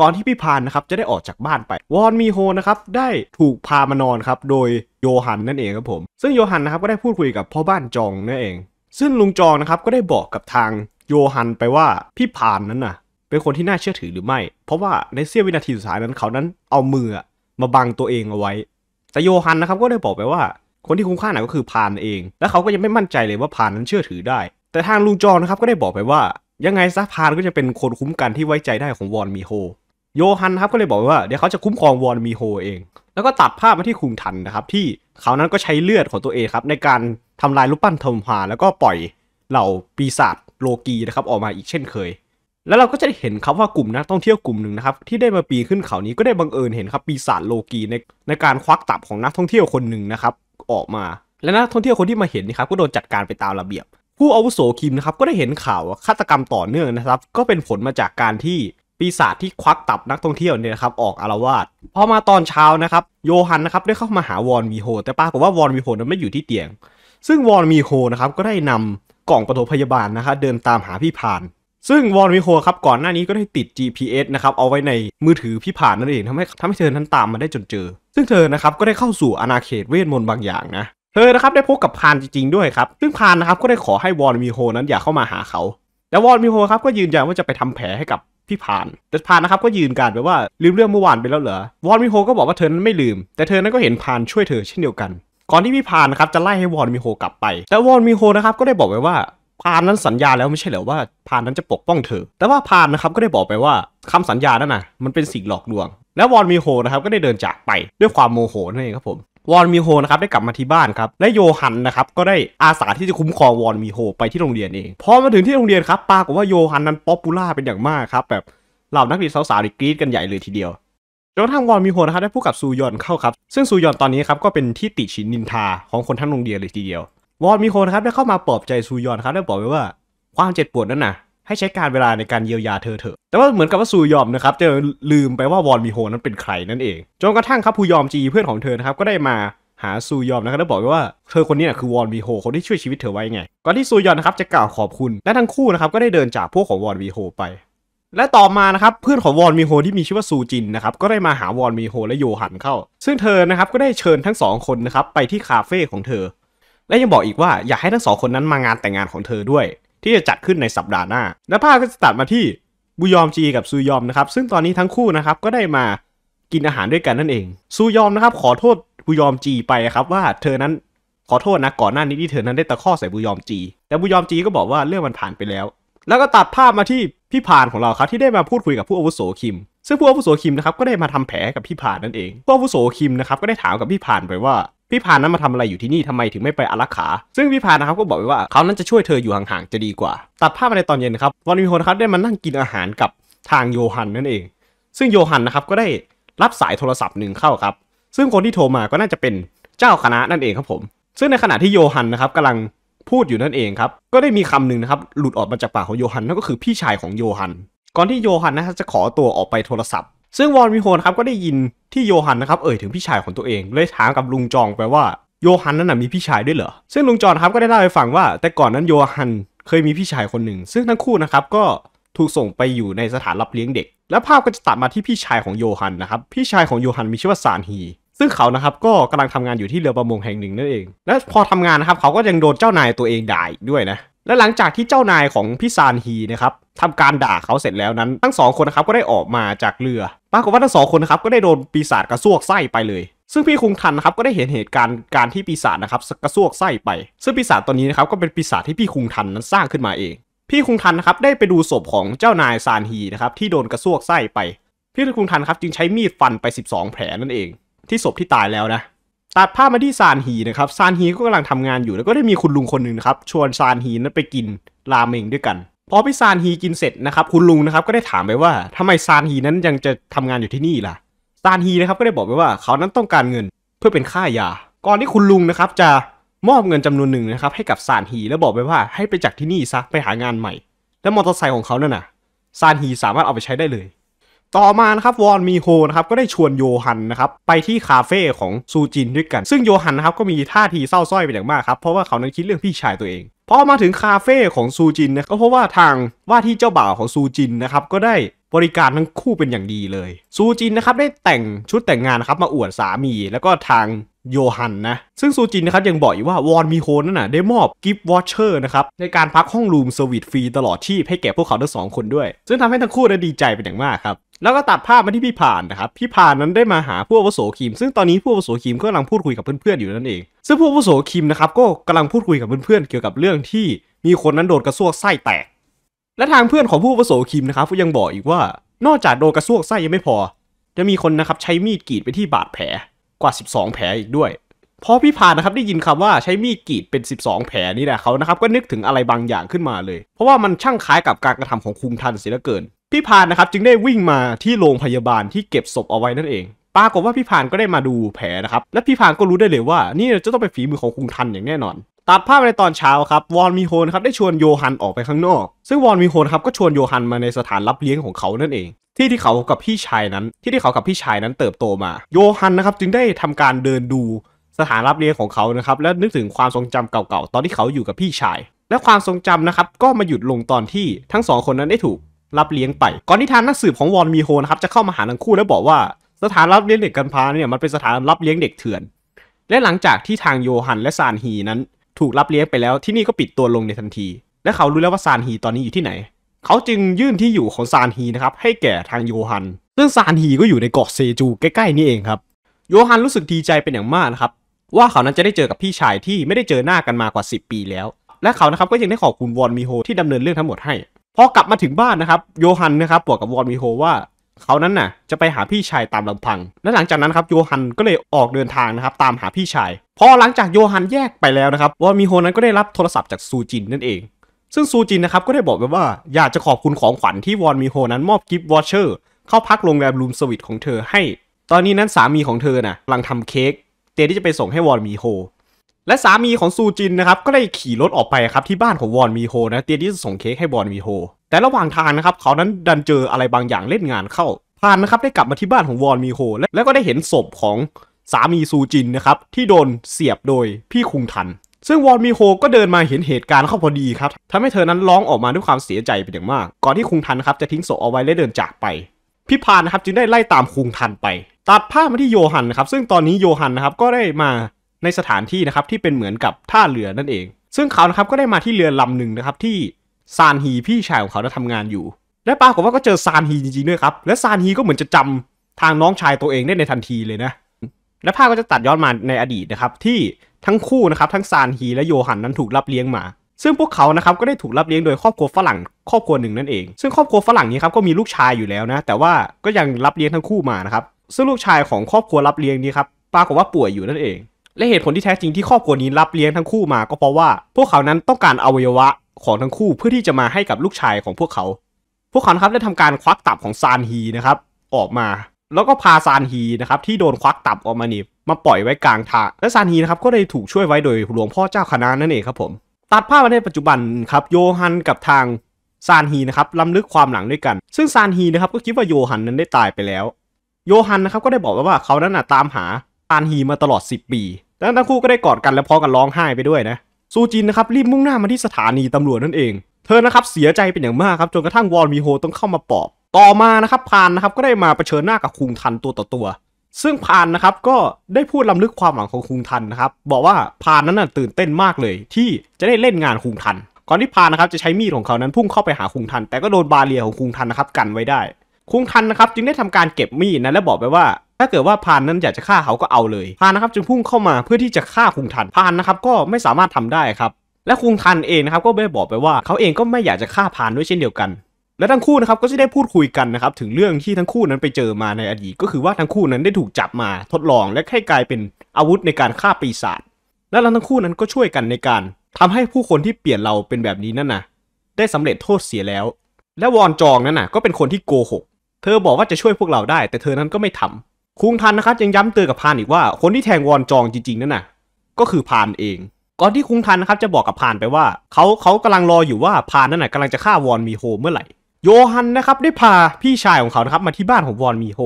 ก่อนที่พี่พานนะครับจะได้ออกจากบ้านไปวอนมีโฮนะครับได้ถูกพามานอนครับโดยโยฮันนั่นเองครับผมซึ่งโยฮันนะครับก็ได้พูดคุยกับพ่อบ้านจองนั่นเองซึ่งลุงจองนะครับก็ได้บอกกับทางโยฮันไปว่าพี่พานนั้นน่ะเป็นคนที่น่าเชื่อถือหรือไม่ เพราะว่าในเสี้ยววินาทีสุดท้ายนั้นเขานั้นเอามือมาบังตัวเองเอาไว้ แต่โยฮันนะครับก็ได้บอกไปว่าคนที่คุ้มค่าหน่อยก็คือพานเอง และเขาก็ยังไม่มั่นใจเลยว่าพานนั้นเชื่อถือได้ แต่ทางลุงจองนะครับก็ได้บอกไปว่า ยังไงซะพานก็จะเป็นคนคุ้มกันที่ไว้ใจได้ของวอนมีโฮโยฮันครับก็เลยบอกว่าเดี๋ยวเขาจะคุ้มครองวอนมีโฮเอง แล้วก็ตัดภาพมาที่คุงทันนะครับที่เขานั้นก็ใช้เลือดของตัวเองครับในการทำลายรูปปั้นทมฮาแล้วก็ปล่อยเหล่าปีศาจโลกีนะครับ ออกมาอีกเช่นเคย แล้วเราก็จะได้เห็นครับว่ากลุ่มนักท่องเที่ยวกลุ่มหนึ่งนะครับที่ได้มาปีนขึ้นเขานี้ก็ได้บังเอิญเห็นครับปีศาจโลกีในในการควักตับของนักท่องเที่ยวคนหนึ่งนะครับออกมา และนักท่องเที่ยวคนที่มาเห็นนี่ครับ ก็โดนจัดการไปตามระเบียบ ผู้อาวุโสคิมนะครับก็ได้เห็นข่าวฆาตกรรมต่อเนื่องนะครับ ก็เป็นผลมาจากการที่ปีศาจที่ควักตับนักท่องเที่ยวเนี่ยครับออกอารวาสพอมาตอนเช้านะครับโยฮันนะครับได้เข้ามาหาวอนวีโฮแต่ปรากฏว่าวอนวีโฮนั้นไม่อยู่ที่เตียง ซึ่งวอนวีโฮนะครับก็ได้นำกล่องปฐมพยาบาลนะครับเดินตามหาพี่พาน ซึ่งวอนวีโฮครับก่อนหน้านี้ก็ได้ติด GPS นะครับเอาไว้ในมือถือพี่ผ่านนั่นเองทำให้ทำให้เธอนั้นตามมาได้จนเจอ ซึ่งเธอนะครับก็ได้เข้าสู่อาณาเขตเวทมนต์บางอย่างนะเธอนะครับได้พบกับพานจริงๆด้วยครับซึ่งพานนะครับก็ได้ขอให้วอนมีโฮนั้นอย่าเข้ามาหาเขาแล้วอนมีโฮครับก็ยืนยันว่าจะไปทำแผลให้กับพี่ผ่านแต่ผ่านนะครับก็ยืนการไปว่าลืมเรื่องเมื่อวานไปแล้วเหรอวอนมิโฮก็บอกว่าเธอนั้นไม่ลืมแต่เธอนั้นก็เห็นผ่านช่วยเธอเช่นเดียวกัน ก่อนที่พี่ผ่านนะครับจะไล่ให้วอนมิโฮกลับไป แต่วอนมิโฮนะครับก็ได้บอกไปว่าพานนั้นสัญญาแล้วไม่ใช่เหรอว่าพานนั้นจะปกป้องเธอแต่ว่าพานนะครับก็ได้บอกไปว่าคำสัญญานั้นนะมันเป็นสิ่งหลอกลวง แล้ววอนมิโฮนะครับก็ได้เดินจากไปด้วยความโมโหนั่นเองครับผมวอนมีโฮนะครับได้กลับมาที่บ้านครับและโยฮันนะครับ ก็ได้อาสาที่จะคุ้มครองวอนมีโฮไปที่โรงเรียนเอง พอมาถึงที่โรงเรียนครับปรากฏว่าโยฮันนั้นป๊อปปูล่าเป็นอย่างมากครับ แบบเหล่านักเรียนสาวๆกรี๊ดกันใหญ่เลยทีเดียวจนทั้งวอนมีโฮนะครับได้พูดกับซูยอนเข้าครับ ซึ่งซูยอนตอนนี้ครับก็เป็นที่ติชินนินทาของคนทั้งโรงเรียนเลยทีเดียววอนมีโฮนะครับได้เข้ามาปลอบใจซูยอนครับได้บอกไว้ว่าความเจ็บปวดนั้นน่ะให้ใช้การเวลาในการเยียวยาเธอเถอะ แต่ว่าเหมือนกับว่าซูยอมนะครับจะลืมไปว่าวอนมีโฮนั้นเป็นใครนั่นเอง จนกระทั่งครับผู้ยอมจีเพื่อนของเธอครับ ก็ได้มาหาซูยอนนะครับแล้วบอกว่าเธอคนนี้นะคือวอนวีโฮคนที่ช่วยชีวิตเธอไว้ไง ก่อนที่ซูยอนนะครับจะกล่าวขอบคุณ และทั้งคู่นะครับก็ได้เดินจากพวกของวอนวีโฮไป และต่อมานะครับเพื่อนของวอนมีโฮที่มีชื่อว่าซูจินนะครับก็ได้มาหาวอนมีโฮและโยหันเข้า ซึ่งเธอนะครับก็ได้เชิญทั้งสองคนนะครับไปที่คาเฟ่ของเธอ และยังบอกอีกว่าอยากให้ทั้งสองคนนั้นมางานแต่งงานของเธอด้วยที่จะจัดขึ้นในสัปดาห์หน้าแลวภาพก็จะตัดมาที่บุยอมจีกับซูยอมนะครับ ซึ่งตอนนี้ทั้งคู่นะครับก็ได้มากินอาหารด้วยกันนั่นเองซูยอมนะครับขอโทษบุยอมจีไปครับ ว่าเธอนั้นขอโทษนะก่อนหน้านี้ที่เธอนั้นได้ตะข้อใส่บุยอมจี แต่บุยอมจีก็บอกว่าเรื่องมันผ่านไปแล้ว แล้วก็ตัดภาพมาที่พี่พานของเราครับที่ได้มาพูดคุยกับผู้อาวุโสคิม ซึ่งผู้อาวุโสคิมนะครับก็ได้มาทำแผลกับพี่พานนั่นเองผู้อาวุโสคิมนะครับก็ได้ถามกับพี่พานไปว่าพี่พานั้นมาทำอะไรอยู่ที่นี่ทำไมถึงไม่ไปอารักขา ซึ่งพี่พานะครับก็บอกไว้ว่าเขานั้นจะช่วยเธออยู่ห่างๆ จะดีกว่า ตัดภาพมาในตอนเย็นครับวอนวินโฮนครับได้มานั่งกินอาหารกับทางโยฮันนั่นเอง ซึ่งโยฮันนะครับก็ได้รับสายโทรศัพท์หนึ่งเข้าครับ ซึ่งคนที่โทรมาก็น่าจะเป็นเจ้าคณะนั่นเองครับผม ซึ่งในขณะที่โยฮันนะครับกำลังพูดอยู่นั่นเองครับ ก็ได้มีคำหนึ่งนะครับหลุดออกมาจากปากของโยฮันนั่นก็คือพี่ชายของโยฮัน ก่อนที่โยฮันนะครับจะขอตัวออกไปโทรศัพท์ซึ่งวอนมิโฮนครับก็ได้ยินที่โยฮันนะครับเอ่ยถึงพี่ชายของตัวเอง เลยถามกับลุงจอง ไปว่าโยฮันนั้นน่ะมีพี่ชายด้วยเหรอซึ่งลุงจองครับก็ได้เล่าให้ฟังว่าแต่ก่อนนั้นโยฮันเคยมีพี่ชายคนหนึ่ง ซึ่งทั้งคู่นะครับก็ถูกส่งไปอยู่ในสถานรับเลี้ยงเด็ก และภาพก็จะตัดมาที่พี่ชายของโยฮันนะครับ พี่ชายของโยฮันมีชื่อว่าซานฮีซึ่งเขานะครับก็กำลังทำงานอยู่ที่เรือประมงแห่งหนึ่งนั่นเอง และพอทำงานนะครับเขาก็ยังโดนเจ้านายตัวเองด่าด้วยนะ และหลังจากที่เจ้านายของพี่ซานฮีนะครับทำการด่าเขาเสร็จแล้วนั้น ทั้งสองคนนะครับก็ได้ออกมาจากเรือ ปรากฏว่าทั้งสองคนนะครับก็ได้โดนปีศาจกระซวกไส้ไปเลย ซึ่งพี่คุงทันนะครับก็ได้เห็นเหตุการณ์การที่ปีศาจนะครับกระซวกไส้ไป ซึ่งปีศาจตัวนี้นะครับก็เป็นปีศาจที่พี่คุงทันนั้นสร้างขึ้นมาเอง พี่คุงทันนะครับได้ไปดูศพของเจ้านายซานฮีนะครับที่โดนกระซวกไส้ไปพี่คุงทันครับจึงใช้มีดฟันไป 12 แผลนั่นเอง ที่ศพที่ตายแล้วนะ ตัดภาพมาที่ซานฮีนะครับซานฮีก็กำลังทำงานอยู่ แล้วก็ได้มีคุณลุงคนหนึ่งนะครับชวนซานฮีนั้นไปกินราเมงด้วยกันพอพี่ซานฮีกินเสร็จนะครับคุณลุงนะครับก็ได้ถามไปว่า ทำไมซานฮีนั้นยังจะทำงานอยู่ที่นี่ล่ะซานฮีนะครับก็ได้บอกไปว่าเขานั้นต้องการเงินเพื่อเป็นค่ายา ก่อนที่คุณลุงนะครับจะมอบเงินจำนวนหนึ่งนะครับให้กับซานฮีแล้วบอกไปว่าให้ไปจากที่นี่ซะไปหางานใหม่ แล้วมอเตอร์ไซค์ของเขาเนี่ยนะซานฮีสามารถเอาไปใช้ได้เลยต่อมานะครับวอนมีโฮนะครับก็ได้ชวนโยฮันนะครับไปที่คาเฟ่ของซูจินด้วยกัน ซึ่งโยฮันนะครับก็มีท่าทีเศร้าส้อยเป็นอย่างมากครับเพราะว่าเขานั้นคิดเรื่องพี่ชายตัวเองพอมาถึงคาเฟ่ของซูจินนะก็เพราะว่าทางว่าที่เจ้าบ่าวของซูจินนะครับก็ได้บริการทั้งคู่เป็นอย่างดีเลยซูจินนะครับได้แต่งชุดแต่งงานนะครับมาอวดสามี แล้วก็ทางโยฮันนะซึ่งซูจินนะครับยังบอกอีกว่าวอนมีโฮนั่นน่ะได้มอบกิฟต์วอชเชอร์นะครับในการพักห้องรูมเซอร์วิสฟรีตลอดชีพให้แก่พวกเขาทั้งสองคนด้วย ซึ่งทำให้ทั้งคู่ได้ดีใจเป็นอย่างมากครับแล้วก็ตัดภาพมาที่พี่ผ่านนะครับ พี่ผ่านนั้นได้มาหาผู้อาวุโสคิมซึ่งตอนนี้ผู้อาวุโสคิมก็กำลังพูดคุยกับเพื่อนๆอยู่นั่นเองซึ่งผู้อาวุโสคิมนะครับก็กำลังพูดคุยกับเพื่อนๆเกี่ยวกับเรื่องที่มีคนนั้นโดนกระซวกไส้แตก และทางเพื่อนของผู้อาวุโสคิมนะครับก็ยังบอกอีกว่านอกจากโดนกระซวกไส้ยังไม่พอ จะมีคนนะครับใช้มีดกรีดไปที่บาดแผลกว่า 12 แผลอีกด้วยพอพี่ผ่านนะครับได้ยินคำว่าใช้มีดกรีดเป็น 12 แผลนี่แหละเขานะครับก็นึกถึงอะไรบางอย่างขึ้นมาเลย เพราะว่ามันช่างคล้ายกับการกระทำของคุงทันเสียเหลือเกินพี่พานนะครับจึงได้วิ่งมาที่โรงพยาบาลที่เก็บศพเอาไว้นั่นเอง ปรากฏว่าพี่พานก็ได้มาดูแผลนะครับและพี่พานก็รู้ได้เลยว่า นี่จะต้องเป็นฝีมือของคุงทันอย่างแน่นอนตัดภาพในตอนเช้าครับวอนมีโฮนครับได้ชวนโยฮันออกไปข้างนอกซึ่งวอนมีโฮนครับก็ชวนโยฮันมาในสถานรับเลี้ยงของเขานั่นเอง ที่ที่เขากับพี่ชายนั้นที่ที่เขากับพี่ชายนั้นเติบโตมา โยฮันนะครับจึงได้ทำการเดินดูสถานรับเลี้ยงของเขานะครับและนึกถึงความทรงจำเก่าๆตอนที่เขาอยู่กับพี่ชาย และความทรงจำนะครับก็มาหยุดลงตอนที่ทั้งสองคนนั้นได้ถูกรับเลี้ยงไป ก่อนที่ทางนักสืบของวอนมีโฮนะครับจะเข้ามาหาทั้งคู่แล้วบอกว่าสถานรับเลี้ยงเด็กกันพาเนี่ยมันเป็นสถานรับเลี้ยงเด็กเถื่อน และหลังจากที่ทางโยฮันและซานฮีนั้นถูกรับเลี้ยงไปแล้วที่นี่ก็ปิดตัวลงในทันที และเขารู้แล้วว่าซานฮีตอนนี้อยู่ที่ไหน เขาจึงยื่นที่อยู่ของซานฮีนะครับให้แก่ทางโยฮันซึ่งซานฮีก็อยู่ในเกาะเซจูใกล้ๆนี่เองครับ โยฮันรู้สึกดีใจเป็นอย่างมากนะครับว่าเขานั้นจะได้เจอกับพี่ชายที่ไม่ได้เจอหน้ากันมากว่า 10 ปีแล้ว และเขานะครับก็ยังได้ขอบคุณวอนมีโฮที่ดาเนินเรื่องทั้งหมดให้พอกลับมาถึงบ้านนะครับ โยฮันนะครับบอกกับวอนมีโฮว่าเขานั้นน่ะจะไปหาพี่ชายตามลำพังและหลังจากนั้นครับโยฮันก็เลยออกเดินทางนะครับตามหาพี่ชาย พอหลังจากโยฮันแยกไปแล้วนะครับวอนมีโฮนั้นก็ได้รับโทรศัพท์จากซูจินนั่นเอง ซึ่งซูจินนะครับก็ได้บอกไปว่า อยากจะขอบคุณของขวัญที่วอนมีโฮนั้น มอบกิฟต์วอเชอร์เข้าพักโรงแรมรูมสวิตของเธอให้ ตอนนี้นั้นสามีของเธอน่ะกำลังทำเค้กเตรียมที่จะไปส่งให้วอนมีโฮและสามีของซูจินนะครับก็ได้ขี่รถออกไปครับที่บ้านของวอนมีโฮนะเตรียมที่จะส่งเค้กให้วอนมีโฮแต่ระหว่างทางนะครับเขานั้นดันเจออะไรบางอย่างเล่นงานเข้าพานนะครับได้กลับมาที่บ้านของวอนมีโฮแล้วก็ได้เห็นศพของสามีซูจินนะครับที่โดนเสียบโดยพี่คุงทัน ซึ่งวอนมีโฮก็เดินมาเห็นเหตุการณ์เข้าพอดีครับทำให้เธอนั้นร้องออกมาด้วยความเสียใจเป็นอย่างมากก่อนที่คุงทันครับจะทิ้งศพเอาไว้และเดินจากไปพี่พานนะครับจึงได้ไล่ตามคุงทันไป ตัดภาพมาที่โยฮันนะครับซึ่งตอนนี้โยฮันนะครับก็ได้มาในสถานที่นะครับ ที่เป็นเหมือนกับท่าเรือนั่นเอง ซึ่งเขานะครับก็ได้มาที่เรือลำหนึ่งนะครับที่ซานฮีพี่ชายของเขาได้ทำงานอยู่ และปรากฏว่าก็เจอซานฮีจริงๆด้วยครับ และซานฮีก็เหมือนจะจำทางน้องชายตัวเองได้ในทันทีเลยนะ และภาพก็จะตัดย้อนมาในอดีตนะครับที่ทั้งคู่นะครับทั้งซานฮีและโยฮันนั้นถูกรับเลี้ยงมา ซึ่งพวกเขานะครับก็ได้ถูกรับเลี้ยงโดยครอบครัวฝรั่งครอบครัวหนึ่งนั่นเอง ซึ่งครอบครัวฝรั่งนี้ครับก็มีลูกชายอยู่แล้วนะ แต่ว่าก็ยังรับเลี้ยงทั้งคู่มานะครับซึ่งลูกชายของครอบครัวรับเลี้ยงนี้ครับปรากฏว่าป่วยอยู่นั่นเองและเหตุผลที่แท้จริงที่ครอบครัวนี้รับเลี้ยงทั้งคู่มา ก็เพราะว่าพวกเขานั้นต้องการอวัยวะของทั้งคู่เพื่อที่จะมาให้กับลูกชายของพวกเขา พวกเขาครับได้ทำการควักตับของซานฮีนะครับออกมา แล้วก็พาซานฮีนะครับที่โดนควักตับออกมานี่มาปล่อยไว้กลางทางและซานฮีนะครับก็ได้ถูกช่วยไว้โดยหลวงพ่อเจ้าคณะนั่นเองครับผมตัดภาพมาในปัจจุบันครับโยฮันกับทางซานฮีนะครับล้ำลึกความหลังด้วยกัน ซึ่งซานฮีนะครับก็คิดว่าโยฮันนั้นได้ตายไปแล้ว โยฮันนะครับก็ได้บอกว่าเขานั้นตามหาอันฮีมาตลอด 10 ปีและทั้งคู่ก็ได้กอดกันและพร้อมกันร้องไห้ไปด้วยนะซูจินนะครับรีบมุ่งหน้ามาที่สถานีตำรวจนั่นเอง เธอนะครับเสียใจเป็นอย่างมากครับจนกระทั่งวอลมีโฮต้องเข้ามาปอบ ต่อมานะครับพานนะครับก็ได้มาเผชิญหน้ากับคุงทันตัวต่อตัว ซึ่งพานนะครับก็ได้พูดล้ำลึกความหวังของคุงทันนะครับบอกว่าพานนั้นน่ะตื่นเต้นมากเลย ที่จะได้เล่นงานคุงทัน ก่อนที่พานนะครับจะใช้มีดของเขานั้นพุ่งเข้าไปหาคุงทัน แต่ก็โดนบาเรียของคุงทันนะครับกันไว้ได้ คุงทันนะครับจึงได้ทำการเก็บมีดนะและบอกไปว่าถ้าเกิดว่าพานนั้นอยากจะฆ่าเขาก็เอาเลยพานนะครับจึงพุ่งเข้ามาเพื่อที่จะฆ่าคุงทันพานนะครับก็ไม่สามารถทำได้ครับและคุงทันเองนะครับก็ได้บอกไปว่า เขาเองก็ไม่อยากจะฆ่าพานด้วยเช่นเดียวกัน และทั้งคู่นะครับก็จะได้พูดคุยกันนะครับ ถึงเรื่องที่ทั้งคู่นั้นไปเจอมาในอดีตก็คือว่าทั้งคู่นั้นได้ถูกจับมาทดลองและให้กลายเป็นอาวุธในการฆ่าปีศาจและเราทั้งคู่นั้นก็ช่วยกันในการทำให้ผู้คนที่เปลี่ยนเราเป็นแบบนี้นั่นนะได้สำเร็จโทษเสียแล้ว และวอนจองนั้นนะก็เป็นคนที่โกหกเธอบอกว่าจะช่วยพวกเราได้ แต่เธอนั้นก็ไม่ทำคุงทันนะครับยังย้ำเตือนกับพานอีกว่าคนที่แทงวอนจองจริงๆนั่นน่ะก็คือพานเองก่อนที่คุงทันนะครับจะบอกกับพานไปว่าเขาเขากำลังรออยู่ว่าพานนั่นน่ะกำลังจะฆ่าวอนมีโฮเมื่อไหร่ โยฮันนะครับได้พาพี่ชายของเขานะครับมาที่บ้านของวอนมีโฮ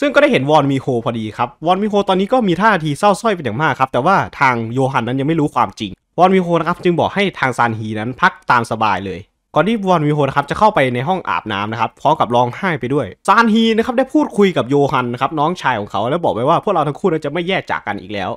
ซึ่งก็ได้เห็นวอนมีโฮพอดีครับ วอนมีโฮตอนนี้ก็มีท่าทีเศร้าส้อยเป็นอย่างมากครับ แต่ว่าทางโยฮันนั้นยังไม่รู้ความจริงวอนมีโฮนะครับจึงบอกให้ทางซานฮีนั้นพักตามสบายเลย่อนที่วอนวิโฮนะครับจะเข้าไปในห้องอาบน้ำนะครับพร้อมกับร้องไห้ไปด้วยซานฮีนะครับได้พูดคุยกับโยฮันนะครับน้องชายของเขาแล้วบอกไว้ว่าพวกเราทั้งคู่จะไม่แยกจากกันอีกแล้ว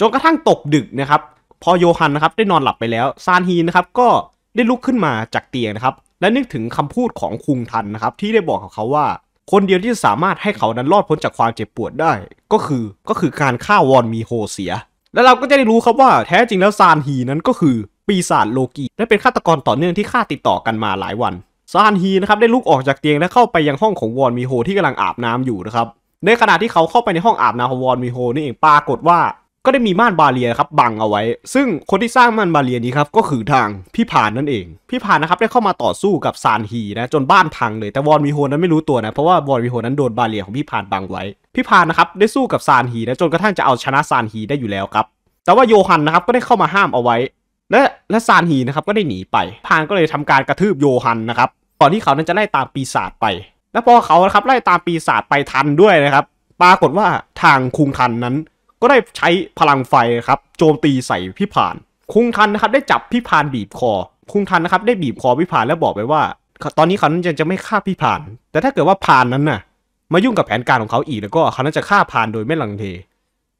จนกระทั่งตกดึกนะครับพอโยฮันนะครับได้นอนหลับไปแล้วซานฮีนะครับก็ได้ลุกขึ้นมาจากเตียงนะครับและนึกถึงคำพูดของคุงทันนะครับที่ได้บอกกับเขาว่า คนเดียวที่สามารถให้เขานั้นรอดพ้นจากความเจ็บปวดได้ ก็คือก็คือการฆ่าวอนมีโฮเสีย แล้วเราก็จะได้รู้ครับว่า แท้จริงแล้วซานฮีนั้นก็คือปีศาจโลกีและเป็นฆาตกรต่อเนื่องที่ฆ่าติดต่อกันมาหลายวัน ซานฮีนะครับได้ลุกออกจากเตียงและเข้าไปยังห้องของวอนมีโฮที่กำลังอาบน้ำอยู่นะครับ ในขณะที่เขาเข้าไปในห้องอาบน้ำของวอนมีโฮนี่เองปรากฏว่า ก็ได้มีม่านบาเรียครับบังเอาไว้ ซึ่งคนที่สร้างม่านบาเรียนี้ครับก็คือทางพี่ผานนั่นเอง พี่ผานนะครับได้เข้ามาต่อสู้กับซานฮีนะจนบ้านพังเลย แต่วอนมีโฮนั้นไม่รู้ตัวนะเพราะว่าวอนมีโฮนั้นโดนบาเรียของพี่ผานบังไว้ พี่ผานนะครับได้สู้กับซานฮีนะจนกระทั่งจะเอาชนะซานฮีได้อยู่แล้วครับแต่ว่าโยฮันนะครับก็ได้เข้ามาห้ามเอาไว้และและซานฮีนะครับก็ได้หนีไปพานก็เลยทำการกระทืบโยฮันนะครับก่อนที่เขานั้นจะไล่ตามปีศาจไป และพอเขานะครับไล่ตามปีศาจไปทันด้วยนะครับ ปรากฏว่าทางคุงทันนั้นก็ได้ใช้พลังไฟครับ โจมตีใส่พี่พาน คุงทันนะครับได้จับพี่พานบีบคอ คุงทันนะครับได้บีบคอพี่พานแล้วบอกไปว่า ตอนนี้เขานั้นจะไม่ฆ่าพี่พาน แต่ถ้าเกิดว่าพานนั้นน่ะมายุ่งกับแผนการของเขาอีกแล้วก็เขานั้นจะฆ่าพานโดยไม่ลังเล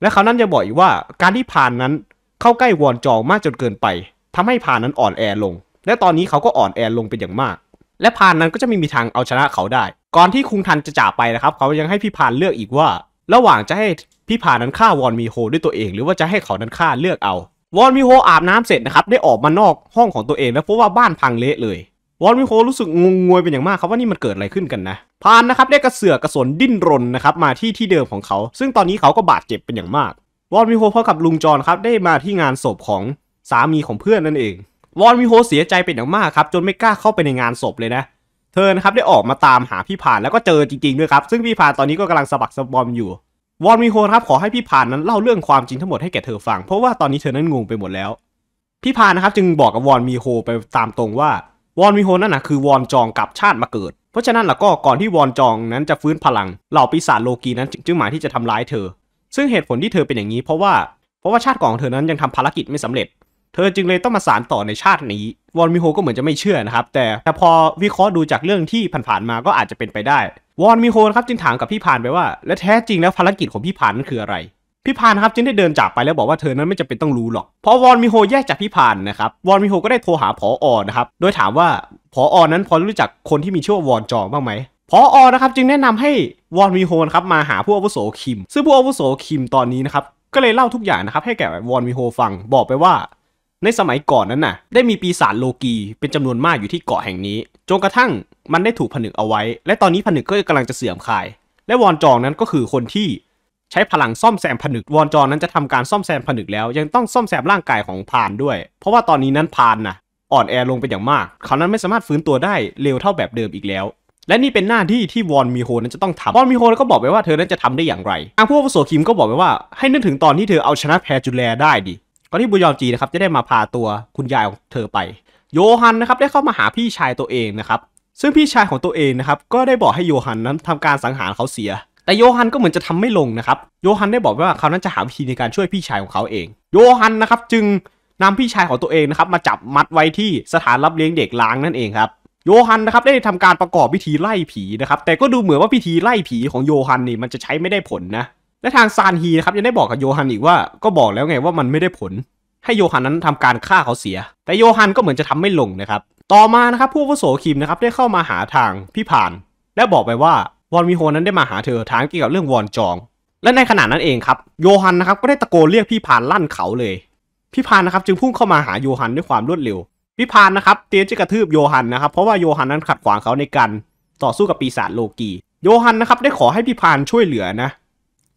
และเขานั้นจะบอกอีกว่าการที่พานนั้นเข้าใกล้วอนจองมากจนเกินไป ทำให้พานนั้นอ่อนแอลง และตอนนี้เขาก็อ่อนแอลงเป็นอย่างมากและพานนั้นก็จะไม่มีทางเอาชนะเขาได้ ก่อนที่คุงทันจะจากไปนะครับเขายังให้พี่พานเลือกอีกว่า ระหว่างจะให้พี่พานนั้นฆ่าวอนมีโฮด้วยตัวเอง หรือว่าจะให้เขานั้นฆ่าเลือกเอาวอนมีโฮอาบน้ำเสร็จนะครับได้ออกมานอกห้องของตัวเอง แล้วพบว่าบ้านพังเละเลยวอนมิโฮรู้สึกงงงวยเป็นอย่างมากครับว่านี่มันเกิดอะไรขึ้นกันนะพานนะครับได้กระเสือกกระสนดิ้นรนนะครับมาที่ที่เดิมของเขา ซึ่งตอนนี้เขาก็บาดเจ็บเป็นอย่างมากวอนมิโฮพ่อกับลุงจอนครับได้มาที่งานศพของสามีของเพื่อนนั่นเองวอนมิโฮเสียใจเป็นอย่างมากครับ จนไม่กล้าเข้าไปในงานศพเลยนะ เธอนะครับได้ออกมาตามหาพี่ผ่านแล้วก็เจอจริงๆ ด้วยครับ ซึ่งพี่ผ่านตอนนี้ก็กำลังสะบักสะบอมอยู่วอนมิโฮครับขอให้พี่ผ่านนั้นเล่าเรื่องความจริงทั้งหมดให้แก่เธอฟัง เพราะว่าตอนนี้เธอนั้นงงไปหมดแล้วพี่ผ่านนะครับจึงบอกกับวอนมิโฮไปตามตรงว่าวอนมิโฮนั่นนะคือวอนจองกับชาติมาเกิด เพราะฉะนั้นแล้วก็ก่อนที่วอนจองนั้นจะฟื้นพลังเหล่าปีศาจโลกีนั้น จึงหมายที่จะทำร้ายเธอซึ่งเหตุผลที่เธอเป็นอย่างนี้เพราะว่าเพราะว่าชาติของเธอนั้นยังทำภารกิจไม่สำเร็จ เธอจึงเลยต้องมาสารต่อในชาตินี้วอนมิโฮก็เหมือนจะไม่เชื่อนะครับ แต่แต่พอวิเคราะห์ดูจากเรื่องที่ผ่านๆมาก็อาจจะเป็นไปได้วอนมิโฮครับจึงถามกับพี่พานไปว่าและแท้จริงแล้วภารกิจของพี่พานนั้นคืออะไรพี่พานครับ จึงได้เดินจากไปแล้วบอกว่าเธอนั้นไม่จำเป็นต้องรู้หรอกเพราะวอนมิโฮแยกจากพี่พานนะครับวอนมิโฮก็ได้โทรหาพออนะครับโดยถามว่าพออนั้นพอรู้จักคนที่มีชื่อวอนจองบ้างไหมพออนะครับจึงแนะนำให้วอนวีโฮนครับมาหาผู้อาวุโสคิมซึ่งผู้อาวุโสคิมตอนนี้นะครับก็เลยเล่าทุกอย่างนะครับให้แก่วอนวีโฮฟังบอกไปว่า ในสมัยก่อนนั้นน่ะ ได้มีปีศาจโลกีเป็นจำนวนมากอยู่ที่เกาะแห่งนี้จนกระทั่งมันได้ถูกผนึกเอาไว้ และตอนนี้ผนึกก็กำลังจะเสื่อมคลาย และวอนจองนั้นก็คือคนที่ใช้พลังซ่อมแซมผนึกวอนจองนั้นจะทำการซ่อมแซมผนึกแล้วยังต้องซ่อมแซมร่างกายของพานด้วย เพราะว่าตอนนี้นั้นพานน่ะอ่อนแอลงไปอย่างมากเขานั้นไม่สามารถฟื้นตัวได้เร็วเท่าแบบเดิมอีกแล้วและนี่เป็นหน้าที่ที่วอนมีโฮนั้นจะต้องทำวอนมีโฮก็บอกไปว่าเธอนั้นจะทำได้อย่างไรทางผู้วุโสคิมก็บอกไปว่า ให้นึกถึงตอนที่เธอเอาชนะแพรจูแลได้ดิก่อนที่บุยอจีนะครับจะได้มาพาตัวคุณยายของเธอไป โยฮันนะครับได้เข้ามาหาพี่ชายตัวเองนะครับ ซึ่งพี่ชายของตัวเองนะครับก็ได้บอกให้โยฮันนั้นทำการสังหารเขาเสีย แต่โยฮันก็เหมือนจะทำไม่ลงนะครับ โยฮันได้บอกว่าเขานั้นจะหาวิธีในการช่วยพี่ชายของเขาเอง โยฮันนะครับจึงนำพี่ชายของตัวเองนะครับมาจับมัดไว้ที่สถานรับเลี้ยงเด็กล้างนั่นเองครับโยฮันนะครับได้ทำการประกอบพิธีไล่ผีนะครับแต่ก็ดูเหมือนว่าพิธีไล่ผีของโยฮันนี่มันจะใช้ไม่ได้ผลนะและทางซานฮีนะครับยังได้บอกกับโยฮันอีกว่า ก็บอกแล้วไงว่ามันไม่ได้ผล ให้โยฮันนั้นทำการฆ่าเขาเสีย แต่โยฮันก็เหมือนจะทำไม่ลงนะครับต่อมานะครับผู้วุโสคิมนะครับได้เข้ามาหาทางพี่ผ่าน และบอกไปว่าวอนมิโฮนั้นได้มาหาเธอถามเกี่ยวกับเรื่องวอนจอง และในขณะนั้นเองครับโยฮันนะครับก็ได้ตะโกนเรียกพี่ผ่านลั่นเขาเลยพี่ผ่านนะครับจึงพุ่งเข้ามาหาโยฮันด้วยความรวดเร็วพิพานนะครับเตรียมจะกระทืบโยฮันนะครับเพราะว่าโยฮันนั้นขัดขวางเขาในการต่อสู้กับปีศาจโลกีโยฮันนะครับได้ขอให้พิพานช่วยเหลือนะ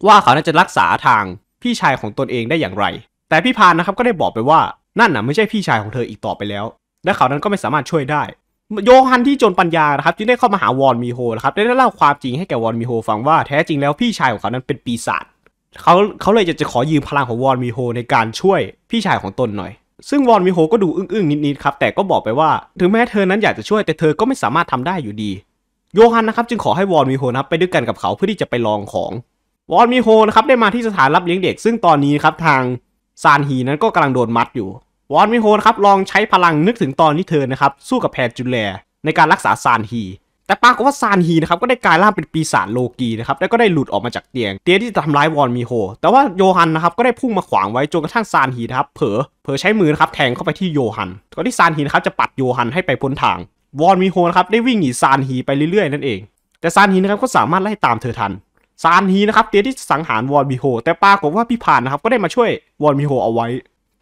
ว่าเขานั้นจะรักษาทางพี่ชายของตนเองได้อย่างไร แต่พิพานนะครับก็ได้บอกไปว่านั่นน่ะไม่ใช่พี่ชายของเธออีกต่อไปแล้ว และเขานั้นก็ไม่สามารถช่วยได้ โยฮันที่จนปัญญานะครับจึงได้เข้ามาหาวอนมีโฮนะครับได้เล่าความจริงให้แก่วอนมีโฮฟังว่าแท้จริงแล้วพี่ชายของเขานั้นเป็นปีศาจเขาเขาเลยจะจะขอยืมพลังของวอนมีโฮในการช่วยพี่ชายของตนหน่อยซึ่งวอนมิโฮก็ดูอึ้งๆ นิดๆครับ แต่ก็บอกไปว่า ถึงแม้เธอนั้นอยากจะช่วยแต่เธอก็ไม่สามารถทำได้อยู่ดี โยฮันนะครับ จึงขอให้ วอนมิโฮนะครับไปด้วยกันกับเขาเพื่อที่จะไปลองของ วอนมิโฮนะครับได้มาที่สถานรับเลี้ยงเด็ก ซึ่งตอนนี้ครับทางซานฮีนั้นก็กำลังโดนมัดอยู่ วอนมิโฮนะครับลองใช้พลังนึกถึงตอนที่เธอนะครับสู้กับแพรจุลแลในการรักษาซานฮีแต่ปรากฏว่าซานฮีนะครับก็ได้กลายร่างเป็นปีศาจโลกีนะครับแล้วก็ได้หลุดออกมาจากเตียงเตียงที่จะทำร้ายวอนมีโฮแต่ว่าโยฮันนะครับก็ได้พุ่งมาขวางไว้จนกระทั่งซานฮีนะครับเผลอเผลอใช้มือนะครับแทงเข้าไปที่โยฮันก่อนที่ซานฮีนะครับจะปัดโยฮันให้ไปพ้นทางวอนมีโฮนะครับได้วิ่งหนีซานฮีไปเรื่อยๆ นั่นเองแต่ซานฮีนะครับก็สามารถไล่ตามเธอทันซานฮีนะครับ เตียที่สังหารวอนมีโฮแต่ปรากฏว่าพี่ผ่านนะครับก็ได้มาช่วยวอนมีโฮเอาไว้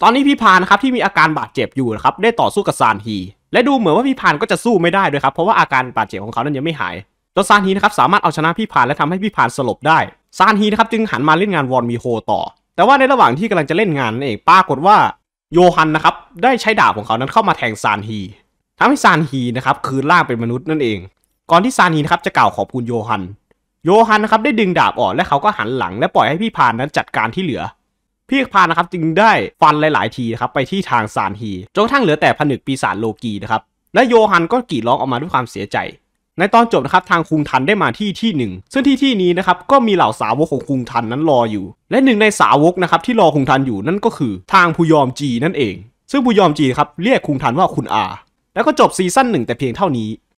ตอนนี้พี่ผ่านนะครับที่มีอาการบาดเจ็บอยู่นะครับได้ต่อสู้กับซานฮีและดูเหมือนว่าพี่พานก็จะสู้ไม่ได้ด้วยครับเพราะว่าอาการบาดเจ็บของเขานั้นยังไม่หายตัวซานฮีนะครับสามารถเอาชนะพี่พานและทำให้พี่พานสลบได้ ซานฮีนะครับจึงหันมาเล่นงานวอนมีโฮต่อ แต่ว่าในระหว่างที่กำลังจะเล่นงานนั่นเองปรากฏว่า โยฮันนะครับได้ใช้ดาบของเขานั้นเข้ามาแทงซานฮีทำให้ซานฮีนะครับคืนร่างเป็นมนุษย์นั่นเอง ก่อนที่ซานฮีนะครับจะกล่าวขอบคุณโยฮันโยฮันนะครับได้ดึงดาบออกและเขาก็หันหลังและปล่อยให้พี่พานนั้นจัดการที่เหลือพี่พานะครับจึงได้ฟันหลายๆทีนะครับไปที่ทางซานฮีจนกระทั่งเหลือแต่ผนึกปีศาจโลกีนะครับและโยฮันก็กรีดร้องออกมาด้วยความเสียใจ ในตอนจบนะครับทางคุงทันได้มาที่ที่หนึ่งซึ่งที่ที่นี้นะครับก็มีเหล่าสาวกของคุงทันนั้นรออยู่ และหนึ่งในสาวกนะครับที่รอคุงทันอยู่นั่นก็คือทาง้ยอมจีนั่นเอง ซึ่ง้ยอมจีครับเรียกคุงทันว่าคุณอาแล้วก็จบซีซั่นหนึ่งแต่เพียงเท่านี้